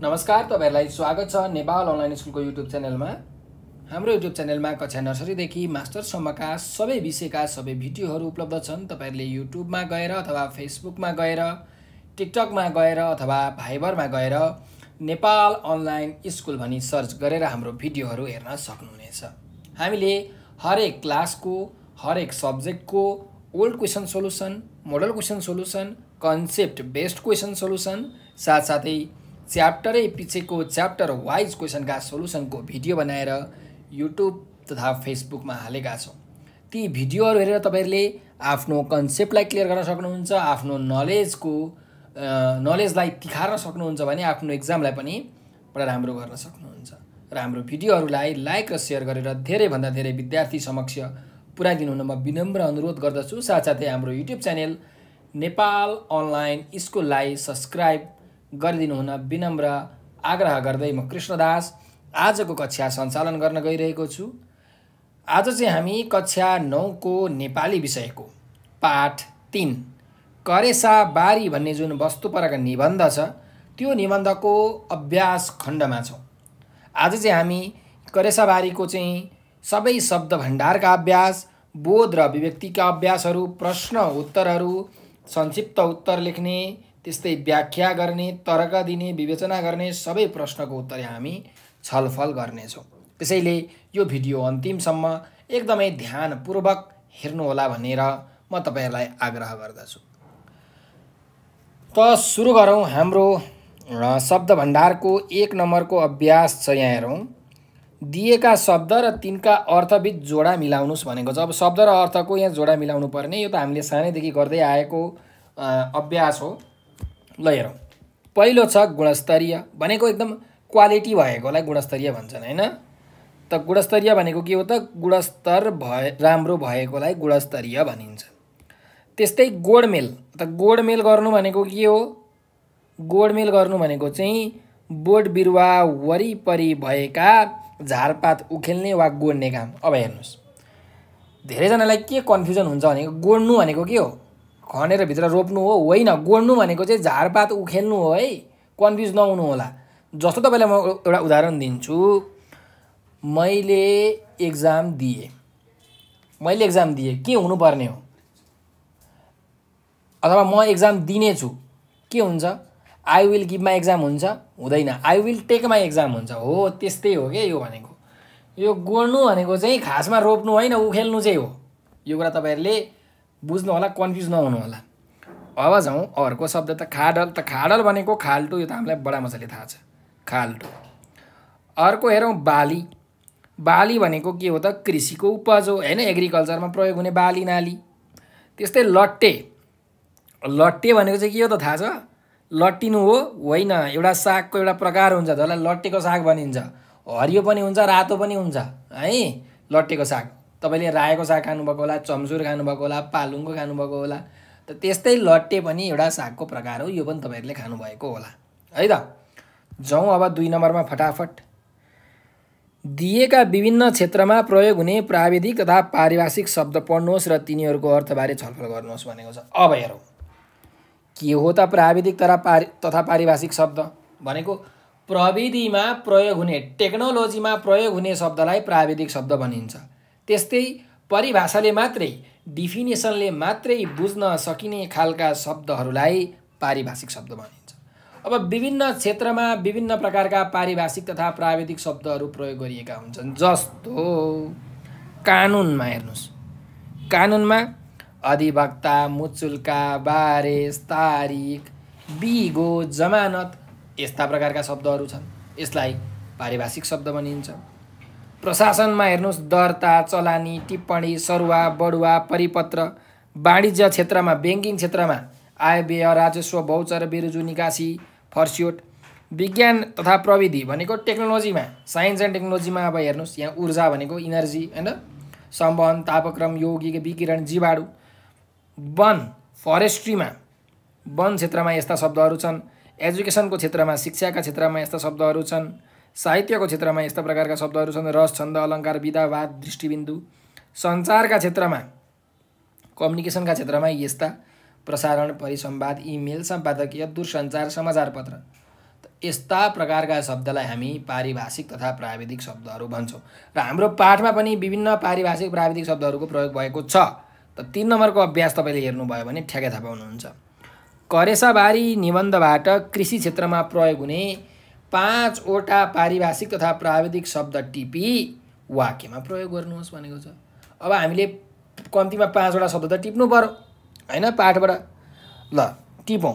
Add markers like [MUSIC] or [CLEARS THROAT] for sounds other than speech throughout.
नमस्कार तपाईँहरूलाई स्वागत छ नेपाल अनलाइन स्कुलको युट्युब च्यानलमा हाम्रो युट्युब च्यानलमा कक्षा नर्सरीदेखि मास्टरसम्मका सबै विषयका सबै भिडियोहरू उपलब्ध छन् तपाईँहरूले युट्युबमा गएर अथवा फेसबुकमा गएर टिकटकमा गएर अथवा भाइबरमा गएर नेपाल अनलाइन स्कुल भनी सर्च गरेर हाम्रो भिडियोहरू हेर्न सक्नुहुनेछ हामीले हरेक क्लासको हरेक सब्जेक्टको old question solution model question solution concept based question solution साथसाथै च्याप्टरै पछिको च्याप्टर वाइज क्वेसनका सोल्युसनको भिडियो बनाएर युट्युब तथा फेसबुकमा हालेका छौँ ती भिडियोहरू हेरेर तपाईँहरूले आफ्नो कन्सेप्टलाई क्लियर गर्न सक्नुहुन्छ आफ्नो नलेजको नलेजलाई तिखार्न सक्नुहुन्छ भने आफ्नो इक्जामलाई पनि पुरा राम्रो गर्न सक्नुहुन्छ र हाम्रो भिडियोहरूलाई लाइक र सेयर गरेर धेरैभन्दा धेरै विद्यार्थी समक्ष हुन म विनम्र अनुरोध गर्दछु साथसाथै हाम्रो युट्युब च्यानल नेपाल अनलाइन स्कुललाई सब्सक्राइब गरिदिनु हुन विनम्र आग्रह गर्दै म कृष्णदास आजको कक्षा सञ्चालन गर्न गइरहेको छु आज चाहिँ हामी कक्षा नौको नेपाली विषयको पाठ तिन करेसा बारी भन्ने जुन वस्तुपरक निबन्ध छ त्यो निबन्धको अभ्यास खण्डमा छौँ आज चाहिँ हामी करेसाबारीको चाहिँ सबै शब्द भण्डारका अभ्यास बोध र अभिव्यक्तिका अभ्यासहरू प्रश्न उत्तरहरू संक्षिप्त उत्तर लेख्ने त्यस्तै व्याख्या गर्ने तर्क दिने विवेचना गर्ने सबै प्रश्नको उत्तर हामी छलफल गर्नेछौँ त्यसैले यो भिडियो अन्तिमसम्म एकदमै ध्यानपूर्वक हेर्नुहोला भनेर म तपाईँहरूलाई आग्रह गर्दछु त सुरु गरौँ हाम्रो शब्द भण्डारको एक नम्बरको अभ्यास छ यहाँ हेरौँ दिएका शब्द र तिनका अर्थबिच जोडा मिलाउनुहोस् भनेको छ अब शब्द र अर्थको यहाँ जोडा मिलाउनु पर्ने यो त हामीले सानैदेखि गर्दै आएको अभ्यास हो ल हेरौँ पहिलो छ गुणस्तरीय भनेको एकदम क्वालिटी भएकोलाई गुणस्तरीय भन्छन् होइन त गुणस्तरीय भनेको के हो त गुणस्तर भए राम्रो भएकोलाई गुणस्तरीय भनिन्छ त्यस्तै गोडमेल त गोडमेल गर्नु भनेको के हो गोडमेल गर्नु भनेको चाहिँ बोट बिरुवा वरिपरि भएका झारपात उखेल्ने वा गोड्ने काम अब हेर्नुहोस् धेरैजनालाई के कन्फ्युजन हुन्छ भनेको गोड्नु भनेको के हो खनेर भित्र रोप्नु हो होइन गोड्नु भनेको चाहिँ झारपात उखेल्नु हो है कन्फ्युज नहुनु होला जस्तो तपाईँलाई म एउटा उदाहरण दिन्छु मैले एक्जाम दिएँ मैले एक्जाम दिएँ के हुनुपर्ने हो अथवा म एक्जाम दिनेछु के हुन्छ I will give my exam हुन्छ हुँदैन I will take my exam हुन्छ हो त्यस्तै हो क्या यो भनेको यो गोड्नु भनेको चाहिँ खासमा रोप्नु होइन उखेल्नु चाहिँ हो यो कुरा तपाईँहरूले बुझ्नु होला कन्फ्युज नहुनु होला अब जाउँ अर्को शब्द त खाडल त खाडल भनेको खाल्टो यो त हामीलाई बडा मजाले थाहा छ खाल्टो अर्को हेरौँ बाली बाली भनेको के हो त कृषिको उपज हो होइन एग्रिकल्चरमा प्रयोग हुने बाली नाली त्यस्तै लट्टे लट्टे भनेको चाहिँ के हो त थाहा छ लट्टिनु हो होइन एउटा सागको एउटा प्रकार हुन्छ जसलाई लट्टेको साग भनिन्छ हरियो पनि हुन्छ रातो पनि हुन्छ है लट्टेको साग तपाईँले रायोको साग खानुभएको होला चम्चुर खानुभएको होला पालुङको खानुभएको होला त त्यस्तै लट्टे पनि एउटा सागको प्रकार हो यो पनि तपाईँहरूले खानुभएको होला है त जाउँ अब दुई नम्बरमा फटाफट दिएका विभिन्न क्षेत्रमा प्रयोग हुने प्राविधिक तथा पारिभाषिक शब्द पढ्नुहोस् र तिनीहरूको अर्थबारे छलफल गर्नुहोस् भनेको छ अब हेरौँ के हो त प्राविधिक तथा पारि तथा पारिभाषिक शब्द भनेको प्रविधिमा प्रयोग हुने टेक्नोलोजीमा प्रयोग हुने शब्दलाई प्राविधिक शब्द भनिन्छ त्यस्तै परिभाषाले मात्रै डिफिनेसनले मात्रै बुझ्न सकिने खालका शब्दहरूलाई पारिभाषिक शब्द भनिन्छ अब विभिन्न क्षेत्रमा विभिन्न प्रकारका पारिभाषिक तथा प्राविधिक शब्दहरू प्रयोग गरिएका हुन्छन् जस्तो कानुनमा हेर्नुहोस् कानुनमा अधिवक्ता मुचुल्का बारेस तारिक बिगो जमानत यस्ता प्रकारका शब्दहरू छन् यसलाई पारिभाषिक शब्द भनिन्छ प्रशासनमा हेर्नुहोस् दर्ता चलानी टिप्पणी सरुवा बढुवा परिपत्र वाणिज्य क्षेत्रमा ब्याङ्किङ क्षेत्रमा आय व्यय राजस्व भौचर बिरुजु निकासी फर्स्योट विज्ञान तथा प्रविधि भनेको टेक्नोलोजीमा साइन्स एन्ड टेक्नोलोजीमा अब हेर्नुहोस् यहाँ ऊर्जा भनेको इनर्जी होइन सम्बन्ध तापक्रम यौगिक विकिरण जीवाणु वन फरेस्ट्रीमा वन क्षेत्रमा यस्ता शब्दहरू छन् एजुकेसनको क्षेत्रमा शिक्षाका क्षेत्रमा यस्ता शब्दहरू छन् साहित्यको क्षेत्रमा यस्ता प्रकारका शब्दहरू छन् रस छन्द अलङ्कार विधावाद दृष्टिबिन्दु सञ्चारका क्षेत्रमा कम्युनिकेसनका क्षेत्रमा यस्ता प्रसारण परिसंवाद इमेल सम्पादकीय दूरसञ्चार समाचारपत्र यस्ता प्रकारका शब्दलाई हामी पारिभाषिक तथा प्राविधिक शब्दहरू भन्छौँ र हाम्रो पाठमा पनि विभिन्न पारिभाषिक प्राविधिक शब्दहरूको प्रयोग भएको छ त तिन नम्बरको अभ्यास तपाईँले हेर्नुभयो भने ठ्याके थाहा पाउनुहुन्छ करेसाबारी निबन्धबाट कृषि क्षेत्रमा प्रयोग हुने पाँचवटा पारिभाषिक तथा प्राविधिक शब्द टिपी वाक्यमा प्रयोग गर्नुहोस् भनेको छ अब हामीले कम्तीमा पाँचवटा शब्द त टिप्नु पऱ्यो होइन पाठबाट ल टिपौँ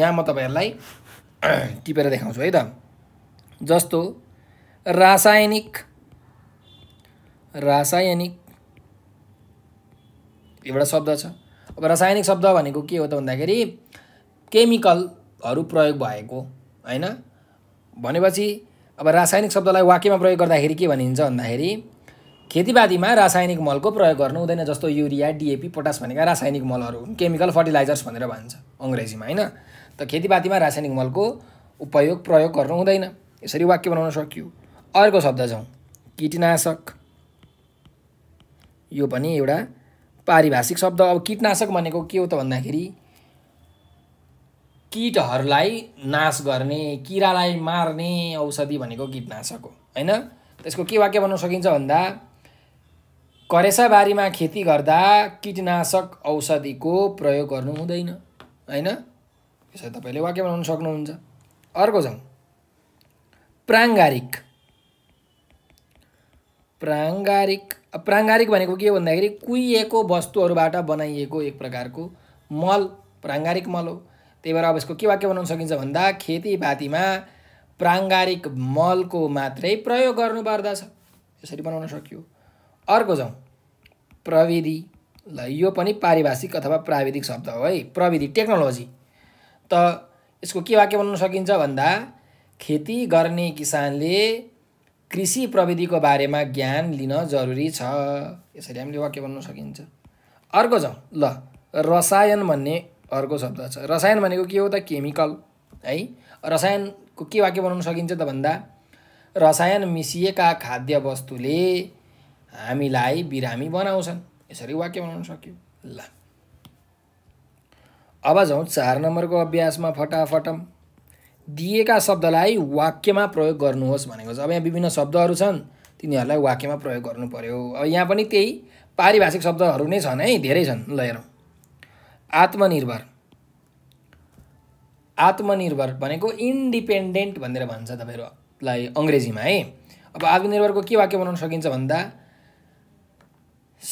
यहाँ म तपाईँहरूलाई [CLEARS THROAT] टिपेर देखाउँछु है त जस्तो रासायनिक रासायनिक एउटा शब्द छ अब रासायनिक शब्द भनेको के हो त भन्दाखेरि केमिकलहरू प्रयोग भएको होइन भनेपछि अब रासायनिक शब्दलाई वाक्यमा प्रयोग गर्दाखेरि के भनिन्छ भन्दाखेरि खेतीपातीमा रासायनिक मलको प्रयोग गर्नु हुँदैन जस्तो युरिया डिएपी पोटास भनेका रासायनिक मलहरू हुन् केमिकल फर्टिलाइजर्स भनेर भन्छ अङ्ग्रेजीमा होइन त खेतीपातीमा रासायनिक मलको उपयोग प्रयोग गर्नु हुँदैन यसरी वाक्य बनाउन सकियो अर्को शब्द छौँ किटनाशक यो पनि एउटा पारिभाषिक शब्द अब किटनाशक भनेको के हो त भन्दाखेरि किटहरूलाई नाश गर्ने किरालाई मार्ने औषधि भनेको कीटनाशक हो होइन त्यसको के वाक्य बनाउन सकिन्छ भन्दा करेसाबारीमा खेती गर्दा कीटनाशक औषधिको प्रयोग गर्नु हुँदैन होइन यसरी तपाईँले वाक्य बनाउन सक्नुहुन्छ अर्को जाउँ प्राङ्गारिक प्राङ्गारिक प्राङ्गारिक भनेको के हो भन्दाखेरि कुहिएको वस्तुहरूबाट बनाइएको एक प्रकारको मल प्राङ्गारिक मल हो त्यही भएर अब यसको के वाक्य बनाउन सकिन्छ भन्दा खेतीपातीमा प्राङ्गारिक मलको मात्रै प्रयोग गर्नुपर्दछ यसरी बनाउन सकियो अर्को जाउँ प्रविधि ल यो पनि पारिभाषिक अथवा प्राविधिक शब्द हो है प्रविधि टेक्नोलोजी त यसको के वाक्य बनाउन सकिन्छ भन्दा खेती गर्ने किसानले कृषि प्रविधिको बारेमा ज्ञान लिन जरुरी छ यसरी हामीले वाक्य बनाउन सकिन्छ अर्को जाउँ ल रसायन भन्ने अर्को शब्द छ रसायन भनेको के हो त केमिकल है रसायनको के वाक्य बनाउन सकिन्छ त भन्दा रसायन मिसिएका खाद्य वस्तुले हामीलाई बिरामी बनाउँछन् यसरी वाक्य बनाउन सक्यो ल अब जाउँ चार नम्बरको अभ्यासमा फटाफटम दिएका शब्दलाई वाक्यमा प्रयोग गर्नुहोस् भनेको छ अब यहाँ विभिन्न शब्दहरू छन् तिनीहरूलाई वाक्यमा प्रयोग गर्नु पऱ्यो अब यहाँ पनि त्यही पारिभाषिक शब्दहरू नै छन् है धेरै छन् ल हेरौँ आत्मनिर्भर आत्मनिर्भर भनेको इन्डिपेन्डेन्ट भनेर भन्छ तपाईँहरूलाई अङ्ग्रेजीमा है अब आत्मनिर्भरको के वाक्य बनाउन सकिन्छ भन्दा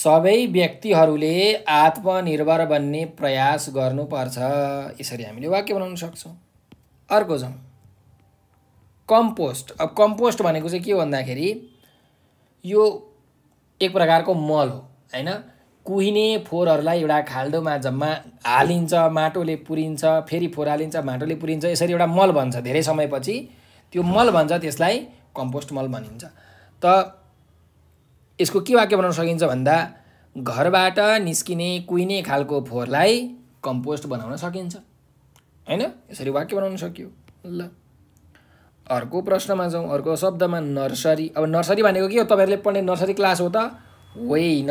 सबै व्यक्तिहरूले आत्मनिर्भर बन्ने प्रयास गर्नुपर्छ यसरी हामीले वाक्य बनाउन सक्छौँ अर्को जाउँ कम्पोस्ट अब कम्पोस्ट भनेको चाहिँ के हो भन्दाखेरि यो एक प्रकारको मल हो होइन कुहिने फोहोरहरूलाई एउटा खाल्डोमा जम्मा हालिन्छ माटोले पुरिन्छ फेरि फोहोर हालिन्छ माटोले पुरिन्छ यसरी एउटा मल भन्छ धेरै समयपछि त्यो मल भन्छ त्यसलाई कम्पोस्ट मल भनिन्छ त यसको के वाक्य बनाउन सकिन्छ भन्दा घरबाट निस्किने कुहिने खालको फोहोरलाई कम्पोस्ट बनाउन सकिन्छ होइन यसरी वाक्य बनाउन सकियो ल अर्को प्रश्नमा जाउँ अर्को शब्दमा नर्सरी अब नर्सरी भनेको के हो तपाईँहरूले पढ्ने नर्सरी क्लास हो त होइन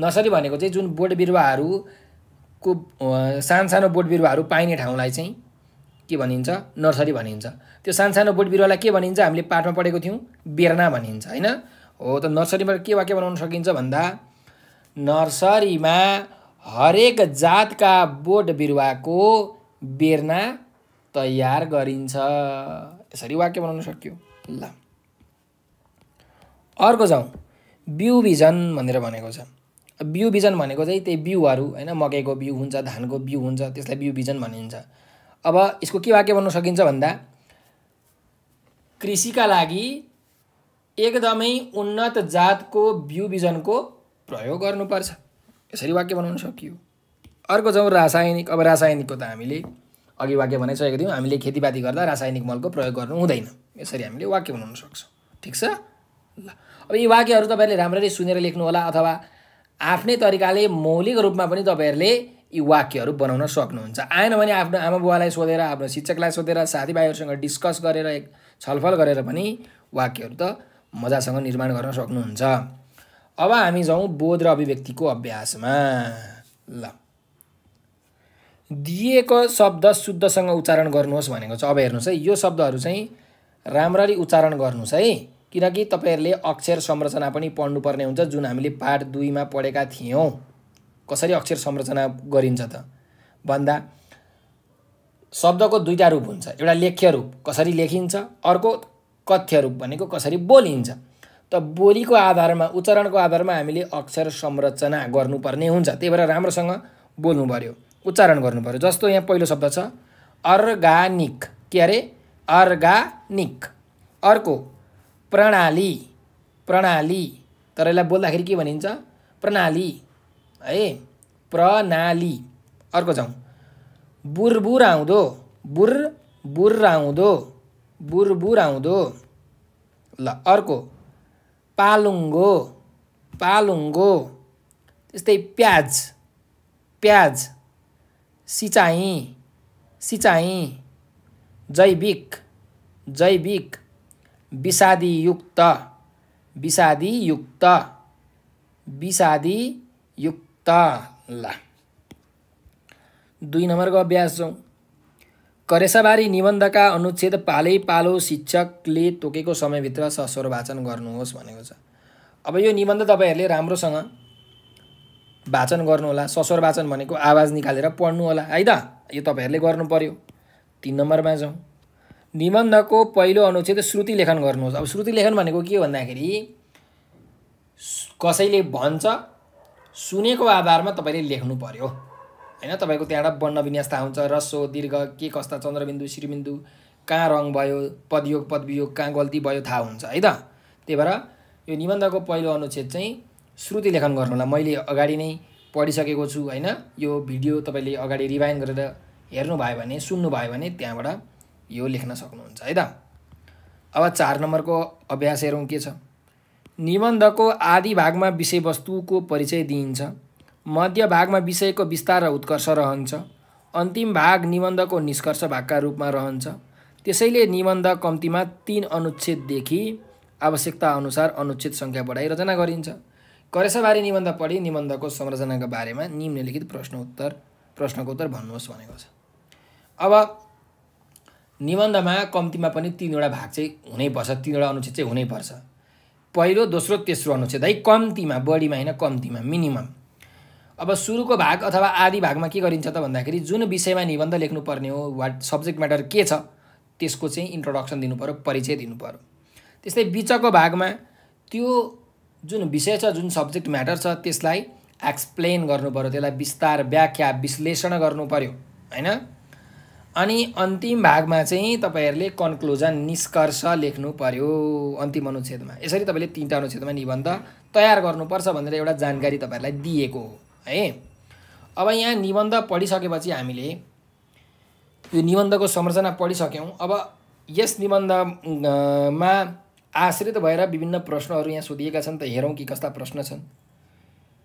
नर्सरी भनेको चाहिँ जुन बोट बिरुवाहरूको सानो बोट बिरुवाहरू पाइने ठाउँलाई चाहिँ के भनिन्छ नर्सरी भनिन्छ त्यो सानो सानो बोट बिरुवालाई के भनिन्छ हामीले पाठमा पढेको थियौँ बेर्ना भनिन्छ होइन हो त नर्सरीमा के वाक्य बनाउन सकिन्छ भन्दा नर्सरीमा हरेक जातका बोट बिरुवाको बेर्ना तयार गरिन्छ यसरी वाक्य बनाउन सकियो ल अर्को जाउँ बिउ भिजन भनेर भनेको छ बिउ बिजन भनेको चाहिँ त्यही बिउहरू होइन मकैको बिउ हुन्छ धानको बिउ हुन्छ त्यसलाई बिउ बिजन भनिन्छ अब यसको के वाक्य बन्न सकिन्छ भन्दा कृषिका लागि एकदमै उन्नत जातको बिउ बिजनको प्रयोग गर्नुपर्छ यसरी वाक्य बनाउन सकियो अर्को जाउँ रासायनिक अब रासायनिकको त हामीले अघि वाक्य बनाइसकेको थियौँ हामीले खेतीपाती गर्दा रासायनिक मलको प्रयोग गर्नु हुँदैन यसरी हामीले वाक्य बनाउन सक्छौँ ठिक छ ल अब यी वाक्यहरू तपाईँले राम्ररी सुनेर लेख्नु होला अथवा आफ्नै तरिकाले मौलिक रूपमा पनि तपाईँहरूले यी वाक्यहरू बनाउन सक्नुहुन्छ आएन भने आफ्नो आमा बुवालाई सोधेर आफ्नो शिक्षकलाई सोधेर साथीभाइहरूसँग डिस्कस गरेर एक छलफल गरेर पनि वाक्यहरू त मजासँग निर्माण गर्न सक्नुहुन्छ अब हामी जाउँ बोध र अभिव्यक्तिको अभ्यासमा ल दिएको शब्द शुद्धसँग उच्चारण गर्नुहोस् भनेको छ अब हेर्नुहोस् है यो शब्दहरू चाहिँ राम्ररी उच्चारण गर्नुहोस् है किनकि तपाईँहरूले अक्षर संरचना पनि पढ्नुपर्ने हुन्छ जुन हामीले पाठ दुईमा पढेका थियौँ कसरी अक्षर संरचना गरिन्छ त भन्दा शब्दको दुईवटा रूप हुन्छ एउटा लेख्य रूप कसरी लेखिन्छ अर्को कथ्य रूप भनेको कसरी बोलिन्छ त बोलीको आधारमा उच्चारणको आधारमा हामीले अक्षर संरचना गर्नुपर्ने हुन्छ त्यही भएर राम्रोसँग बोल्नु पऱ्यो उच्चारण गर्नु पऱ्यो जस्तो यहाँ पहिलो शब्द छ अर्गानिक के अरे अर्गानिक अर्को प्रणाली प्रणाली तर यसलाई बोल्दाखेरि के भनिन्छ प्रणाली है प्रणाली अर्को जाउँ बुरबुर आउँदो बुर बुर आउँदो बुरबुर आउँदो ल अर्को पालुङ्गो पालुङ्गो त्यस्तै प्याज प्याज सिँचाइ सिँचाइ जैविक जैविक विषादीयुक्त विषादी विषादीयुक्त ल दुई नम्बरको अभ्यास जाउँ करेसाबारी निबन्धका अनुच्छेद पालै पालो शिक्षकले तोकेको समयभित्र सस्वर वाचन गर्नुहोस् भनेको छ अब यो निबन्ध तपाईँहरूले राम्रोसँग वाचन गर्नुहोला सस्वर वाचन भनेको आवाज निकालेर पढ्नु होला है त यो तपाईँहरूले गर्नु पऱ्यो तिन नम्बरमा जाउँ निबन्धको पहिलो अनुच्छेद श्रुति लेखन गर्नुहोस् अब श्रुति लेखन भनेको के भन्दाखेरि कसैले भन्छ सुनेको आधारमा तपाईँले लेख्नु पऱ्यो होइन तपाईँको त्यहाँबाट वर्ण विन्यास थाहा हुन्छ रसो दीर्घ के कस्ता चन्द्रबिन्दु श्रीबिन्दु कहाँ रङ भयो पदयोग पदवियोग कहाँ गल्ती भयो थाहा हुन्छ है त त्यही भएर यो निबन्धको पहिलो अनुच्छेद चाहिँ श्रुति लेखन गर्नुहोला मैले अगाडि नै पढिसकेको छु होइन यो भिडियो तपाईँले अगाडि रिभाइन गरेर हेर्नुभयो भने सुन्नुभयो भने त्यहाँबाट यो लेख्न सक्नुहुन्छ है त अब चार नम्बरको अभ्यास हेरौँ के छ निबन्धको आदि भागमा विषयवस्तुको परिचय दिइन्छ मध्य भागमा विषयको विस्तार र उत्कर्ष रहन्छ अन्तिम भाग निबन्धको निष्कर्ष भागका रूपमा रहन्छ त्यसैले निबन्ध कम्तीमा तिन अनुच्छेददेखि आवश्यकता अनुसार अनुच्छेद सङ्ख्या बढाइ रचना गरिन्छ करेसाबारी निबन्ध पढी निबन्धको संरचनाको बारेमा निम्नलिखित प्रश्न उत्तर प्रश्नको उत्तर भन्नुहोस् भनेको छ अब निबन्धमा कम्तीमा पनि तिनवटा भाग चाहिँ हुनैपर्छ तिनवटा अनुच्छेद चाहिँ हुनैपर्छ पहिलो दोस्रो तेस्रो अनुच्छेद है कम्तीमा बढीमा होइन कम्तीमा मिनिमम अब सुरुको भाग अथवा आदि भागमा के गरिन्छ त भन्दाखेरि जुन विषयमा निबन्ध लेख्नुपर्ने हो वा सब्जेक्ट म्याटर के छ त्यसको चाहिँ इन्ट्रोडक्सन दिनु पऱ्यो परिचय दिनु पऱ्यो त्यस्तै बिचको भागमा त्यो जुन विषय छ जुन सब्जेक्ट म्याटर छ त्यसलाई एक्सप्लेन गर्नु पऱ्यो त्यसलाई विस्तार व्याख्या विश्लेषण गर्नु पऱ्यो होइन अनि अन्तिम भागमा चाहिँ तपाईँहरूले कन्क्लुजन निष्कर्ष लेख्नु पर्यो अन्तिम अनुच्छेदमा यसरी तपाईँले तिनवटा अनुच्छेदमा निबन्ध तयार गर्नुपर्छ भनेर एउटा जानकारी तपाईँहरूलाई दिएको हो है अब यहाँ निबन्ध पढिसकेपछि हामीले यो निबन्धको संरचना पढिसक्यौँ अब यस निबन्धमा आश्रित भएर विभिन्न प्रश्नहरू यहाँ सोधिएका छन् त हेरौँ कि कस्ता प्रश्न छन्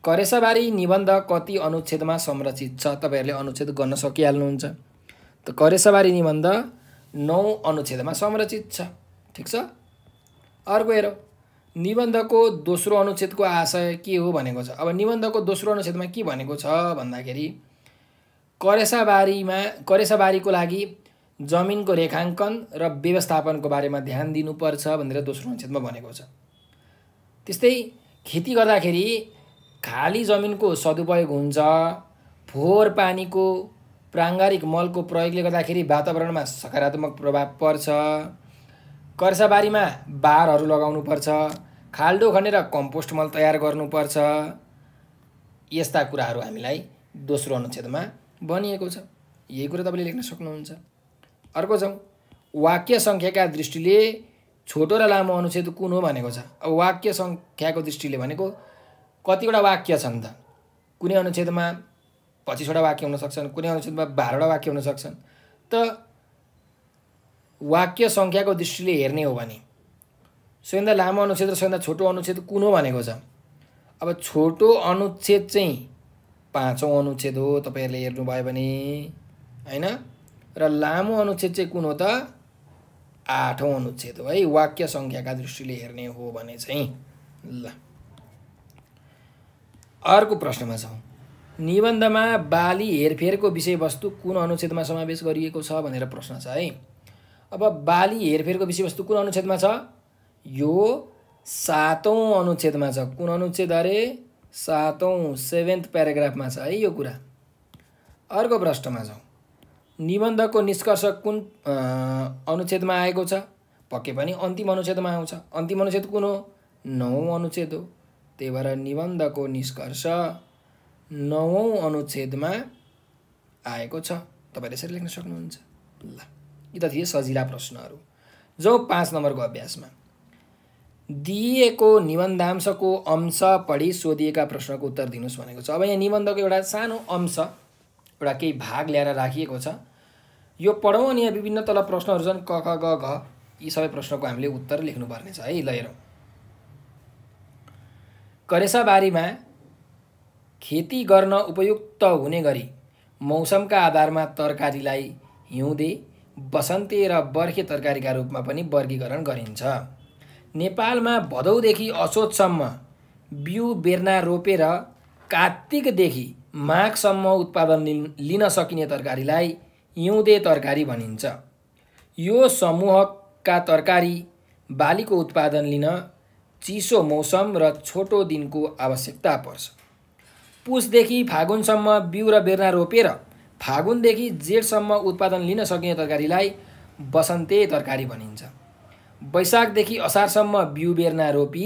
करेसाबारी निबन्ध कति अनुच्छेदमा संरचित छ तपाईँहरूले अनुच्छेद गर्न सकिहाल्नुहुन्छ त करेसवारी निबन्ध नौ अनुच्छेदमा संरचित छ ठिक छ अर्को हेरौँ निबन्धको दोस्रो अनुच्छेदको आशय के हो भनेको छ अब निबन्धको दोस्रो अनुच्छेदमा के भनेको छ भन्दाखेरि करेसाबारीमा करेसाबारीको लागि जमिनको रेखाङ्कन र व्यवस्थापनको बारेमा ध्यान दिनुपर्छ भनेर दोस्रो अनुच्छेदमा भनेको छ त्यस्तै खेती गर्दाखेरि खाली जमिनको सदुपयोग हुन्छ फोहोर पानीको प्राङ्गारिक मलको प्रयोगले गर्दाखेरि वातावरणमा सकारात्मक प्रभाव पर्छ कर्साबारीमा बारहरू लगाउनुपर्छ खाल्डो खनेर कम्पोस्ट मल तयार गर्नुपर्छ यस्ता कुराहरू हामीलाई दोस्रो अनुच्छेदमा भनिएको छ यही कुरा तपाईँले लेख्न सक्नुहुन्छ अर्को छौँ वाक्य सङ्ख्याका दृष्टिले छोटो र लामो अनुच्छेद कुन हो भनेको छ अब वाक्य सङ्ख्याको दृष्टिले भनेको कतिवटा वाक्य छन् त कुनै अनुच्छेदमा पच्चिसवटा वाक्य हुनसक्छन् कुनै अनुच्छेदमा बाह्रवटा वाक्य हुन सक्छन् त वाक्य सङ्ख्याको दृष्टिले हेर्ने हो भने सबैभन्दा लामो अनुच्छेद र सबैभन्दा छोटो अनुच्छेद कुन हो भनेको छ अब छोटो अनुच्छेद चाहिँ पाँचौँ अनुच्छेद हो तपाईँहरूले हेर्नुभयो भने होइन र लामो अनुच्छेद चाहिँ कुन हो त आठौँ अनुच्छेद हो है वाक्य सङ्ख्याका दृष्टिले हेर्ने हो भने चाहिँ ल अर्को प्रश्नमा छौँ निबन्धमा बाली हेरफेरको विषयवस्तु कुन अनुच्छेदमा समावेश गरिएको छ भनेर प्रश्न छ है अब बाली हेरफेरको विषयवस्तु कुन अनुच्छेदमा छ यो सातौँ अनुच्छेदमा छ कुन अनुच्छेद अरे सातौँ सेभेन्थ प्याराग्राफमा छ है यो कुरा अर्को प्रश्नमा जाउँ निबन्धको निष्कर्ष कुन अनुच्छेदमा आएको छ पक्कै पनि अन्तिम अनुच्छेदमा आउँछ अन्तिम अनुच्छेद कुन हो नौ अनुच्छेद हो त्यही भएर निबन्धको निष्कर्ष नवौँ अनुच्छेदमा आएको छ तपाईँले यसरी लेख्न सक्नुहुन्छ ल यी त थिए सजिला प्रश्नहरू जो पाँच नम्बरको अभ्यासमा दिएको निबन्धांशको अंश पढी सोधिएका प्रश्नको उत्तर दिनुहोस् भनेको छ अब यहाँ निबन्धको एउटा सानो अंश एउटा केही भाग ल्याएर राखिएको छ यो पढौँ अनि यहाँ विभिन्न तल प्रश्नहरू छन् क ख ग घ यी सबै प्रश्नको हामीले उत्तर लेख्नुपर्नेछ है ल हेरौँ करेसाबारीमा खेती गर्न उपयुक्त हुने गरी मौसमका आधारमा तरकारीलाई हिउँदे बसन्ते र बर्खे तरकारीका रूपमा पनि वर्गीकरण गरिन्छ नेपालमा भदौदेखि असोजसम्म बिउ बेर्ना रोपेर कार्तिकदेखि माघसम्म उत्पादन लिन सकिने तरकारीलाई हिउँदे तरकारी भनिन्छ यो समूहका तरकारी बालीको उत्पादन लिन चिसो मौसम र छोटो दिनको आवश्यकता पर्छ पुसदेखि फागुनसम्म बिउ र बेर्ना रोपेर फागुनदेखि जेठसम्म उत्पादन लिन सकिने तरकारीलाई बसन्ते तरकारी भनिन्छ वैशाखदेखि असारसम्म बिउ बेर्ना रोपी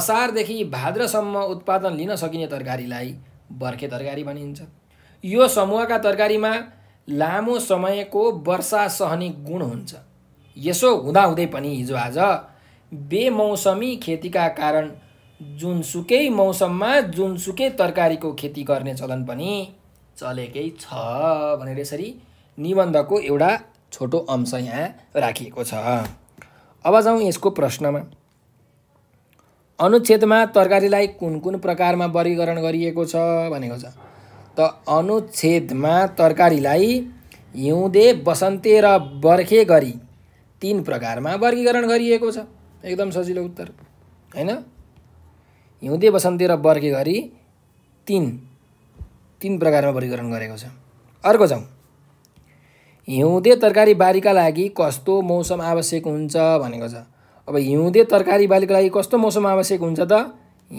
असारदेखि भाद्रसम्म उत्पादन लिन सकिने तरकारीलाई बर्खे तरकारी भनिन्छ यो समूहका तरकारीमा लामो समयको वर्षा सहने गुण हुन्छ यसो हुँदाहुँदै पनि हिजोआज बेमौसमी खेतीका कारण जुनसुकै मौसममा जुनसुकै तरकारीको खेती गर्ने चलन पनि चलेकै छ भनेर यसरी निबन्धको एउटा छोटो अंश यहाँ राखिएको छ अब जाउँ यसको प्रश्नमा अनुच्छेदमा तरकारीलाई कुन कुन प्रकारमा वर्गीकरण गरिएको छ भनेको छ त अनुच्छेदमा तरकारीलाई हिउँदे बसन्ते र बर्खे गरी तिन प्रकारमा वर्गीकरण गरिएको छ एकदम सजिलो उत्तर होइन हिउँदे बसन्ती र बर्खे घरि तिन तिन प्रकारमा वर्गीकरण गरेको छ अर्को जाउँ हिउँदे तरकारी बारीका लागि कस्तो मौसम आवश्यक हुन्छ भनेको छ अब हिउँदे तरकारी बारीको लागि कस्तो मौसम आवश्यक हुन्छ त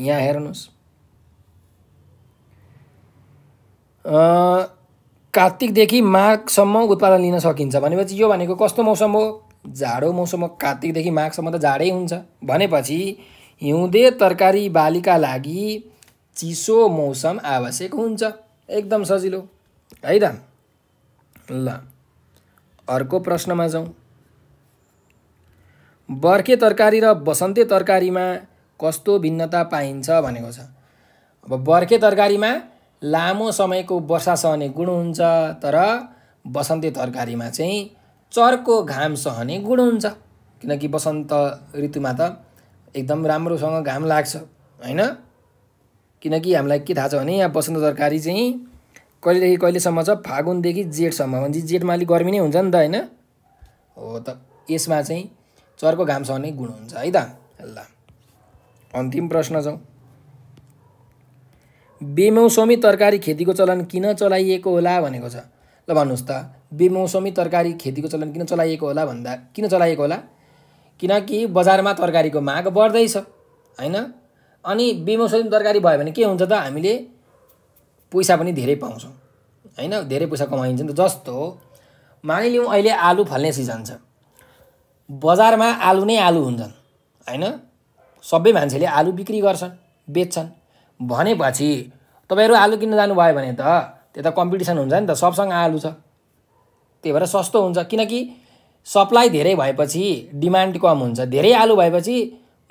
यहाँ हेर्नुहोस् कार्तिकदेखि माघसम्म उत्पादन लिन सकिन्छ भनेपछि यो भनेको कस्तो मौसम हो जाडो मौसम हो कार्तिकदेखि माघसम्म त जाडै हुन्छ भनेपछि हिउँदे तरकारी बालीका लागि चिसो मौसम आवश्यक हुन्छ एकदम सजिलो है त ल अर्को प्रश्नमा जाउँ बर्खे तरकारी र बसन्ते तरकारीमा कस्तो भिन्नता पाइन्छ भनेको छ अब बर्खे तरकारीमा लामो समयको वर्षा सहने गुण हुन्छ तर बसन्ते तरकारीमा चाहिँ चर्को घाम सहने गुण हुन्छ किनकि बसन्त ऋतुमा त एकदम राम्रोसँग घाम लाग्छ होइन किनकि हामीलाई के थाहा छ भने यहाँ बसन्त तरकारी चाहिँ कहिलेदेखि कहिलेसम्म छ फागुनदेखि जेठसम्म भने जेठमा अलिक गर्मी नै हुन्छ नि त होइन हो त यसमा चाहिँ चर्को घामसँग नै गुण हुन्छ है त ल अन्तिम प्रश्न छ बेमौसमी तरकारी खेतीको चलन किन चलाइएको होला भनेको छ ल भन्नुहोस् त बेमौसमी तरकारी खेतीको चलन किन चलाइएको होला भन्दा किन चलाइएको होला किनकि बजारमा तरकारीको माग बढ्दैछ होइन अनि बेमौसमी तरकारी भयो भने के हुन्छ त हामीले पैसा पनि धेरै पाउँछौँ होइन धेरै पैसा कमाइन्छ नि त जस्तो मानिलिउँ अहिले आलु फल्ने सिजन छ बजारमा आलु नै आलु हुन्छन् होइन सबै मान्छेले आलु बिक्री गर्छन् बेच्छन् भनेपछि तपाईँहरू आलु किन्न जानुभयो भने त त्यो त कम्पिटिसन हुन्छ नि त सबसँग आलु छ त्यही भएर सस्तो हुन्छ किनकि सप्लाई धेरै भएपछि डिमान्ड कम हुन्छ धेरै आलु भएपछि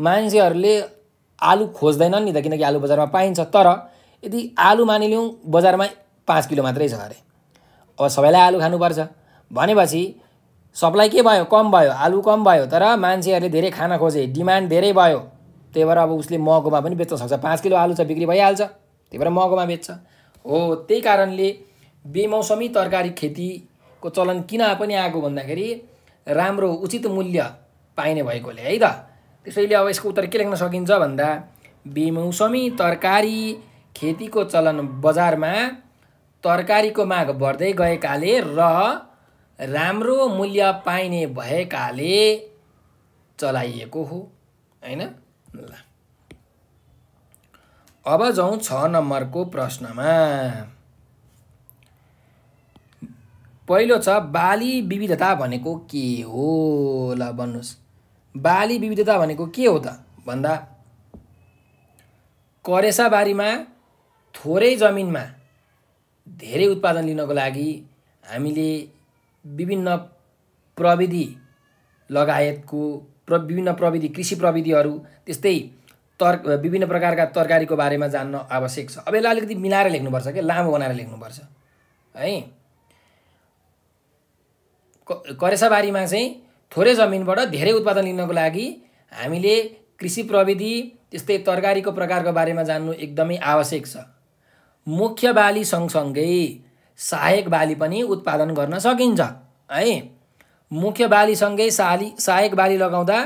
मान्छेहरूले आलु खोज्दैनन् नि त किनकि आलु बजारमा पाइन्छ तर यदि आलु मानिलिउँ बजारमा पाँच किलो मात्रै छ अरे अब सबैलाई आलु खानुपर्छ भनेपछि सप्लाई के भयो कम भयो आलु कम भयो तर मान्छेहरूले धेरै खान खोजे डिमान्ड धेरै भयो त्यही भएर अब उसले महँगोमा पनि बेच्न सक्छ पाँच किलो आलु छ बिक्री भइहाल्छ त्यही भएर महँगोमा बेच्छ हो त्यही कारणले बेमौसमी तरकारी खेतीको चलन किन पनि आएको भन्दाखेरि राम्रो उचित मूल्य पाइने भएकोले है त त्यसैले अब यसको उत्तर के लेख्न सकिन्छ भन्दा बेमौसमी तरकारी खेतीको चलन बजारमा तरकारीको माग बढ्दै गएकाले र राम्रो मूल्य पाइने भएकाले चलाइएको हो होइन ल अब जाउँ छ नम्बरको प्रश्नमा पहिलो छ बाली विविधता भनेको के हो ल भन्नुहोस् बाली विविधता भनेको के हो त भन्दा करेसाबारीमा थोरै जमिनमा धेरै उत्पादन लिनको लागि हामीले विभिन्न प्रविधि लगायतको प्र विभिन्न प्रविधि कृषि प्रविधिहरू त्यस्तै तर विभिन्न प्रकारका तरकारीको बारेमा जान्न आवश्यक छ अब यसलाई अलिकति मिलाएर लेख्नुपर्छ क्या लामो बनाएर लेख्नुपर्छ है करेसाबारीमा चाहिँ थोरै जमिनबाट धेरै उत्पादन लिनको लागि हामीले कृषि प्रविधि त्यस्तै तरकारीको प्रकारको बारेमा जान्नु एकदमै आवश्यक छ मुख्य बाली सँगसँगै सहायक बाली पनि उत्पादन गर्न सकिन्छ है मुख्य बालीसँगै साली सहायक बाली लगाउँदा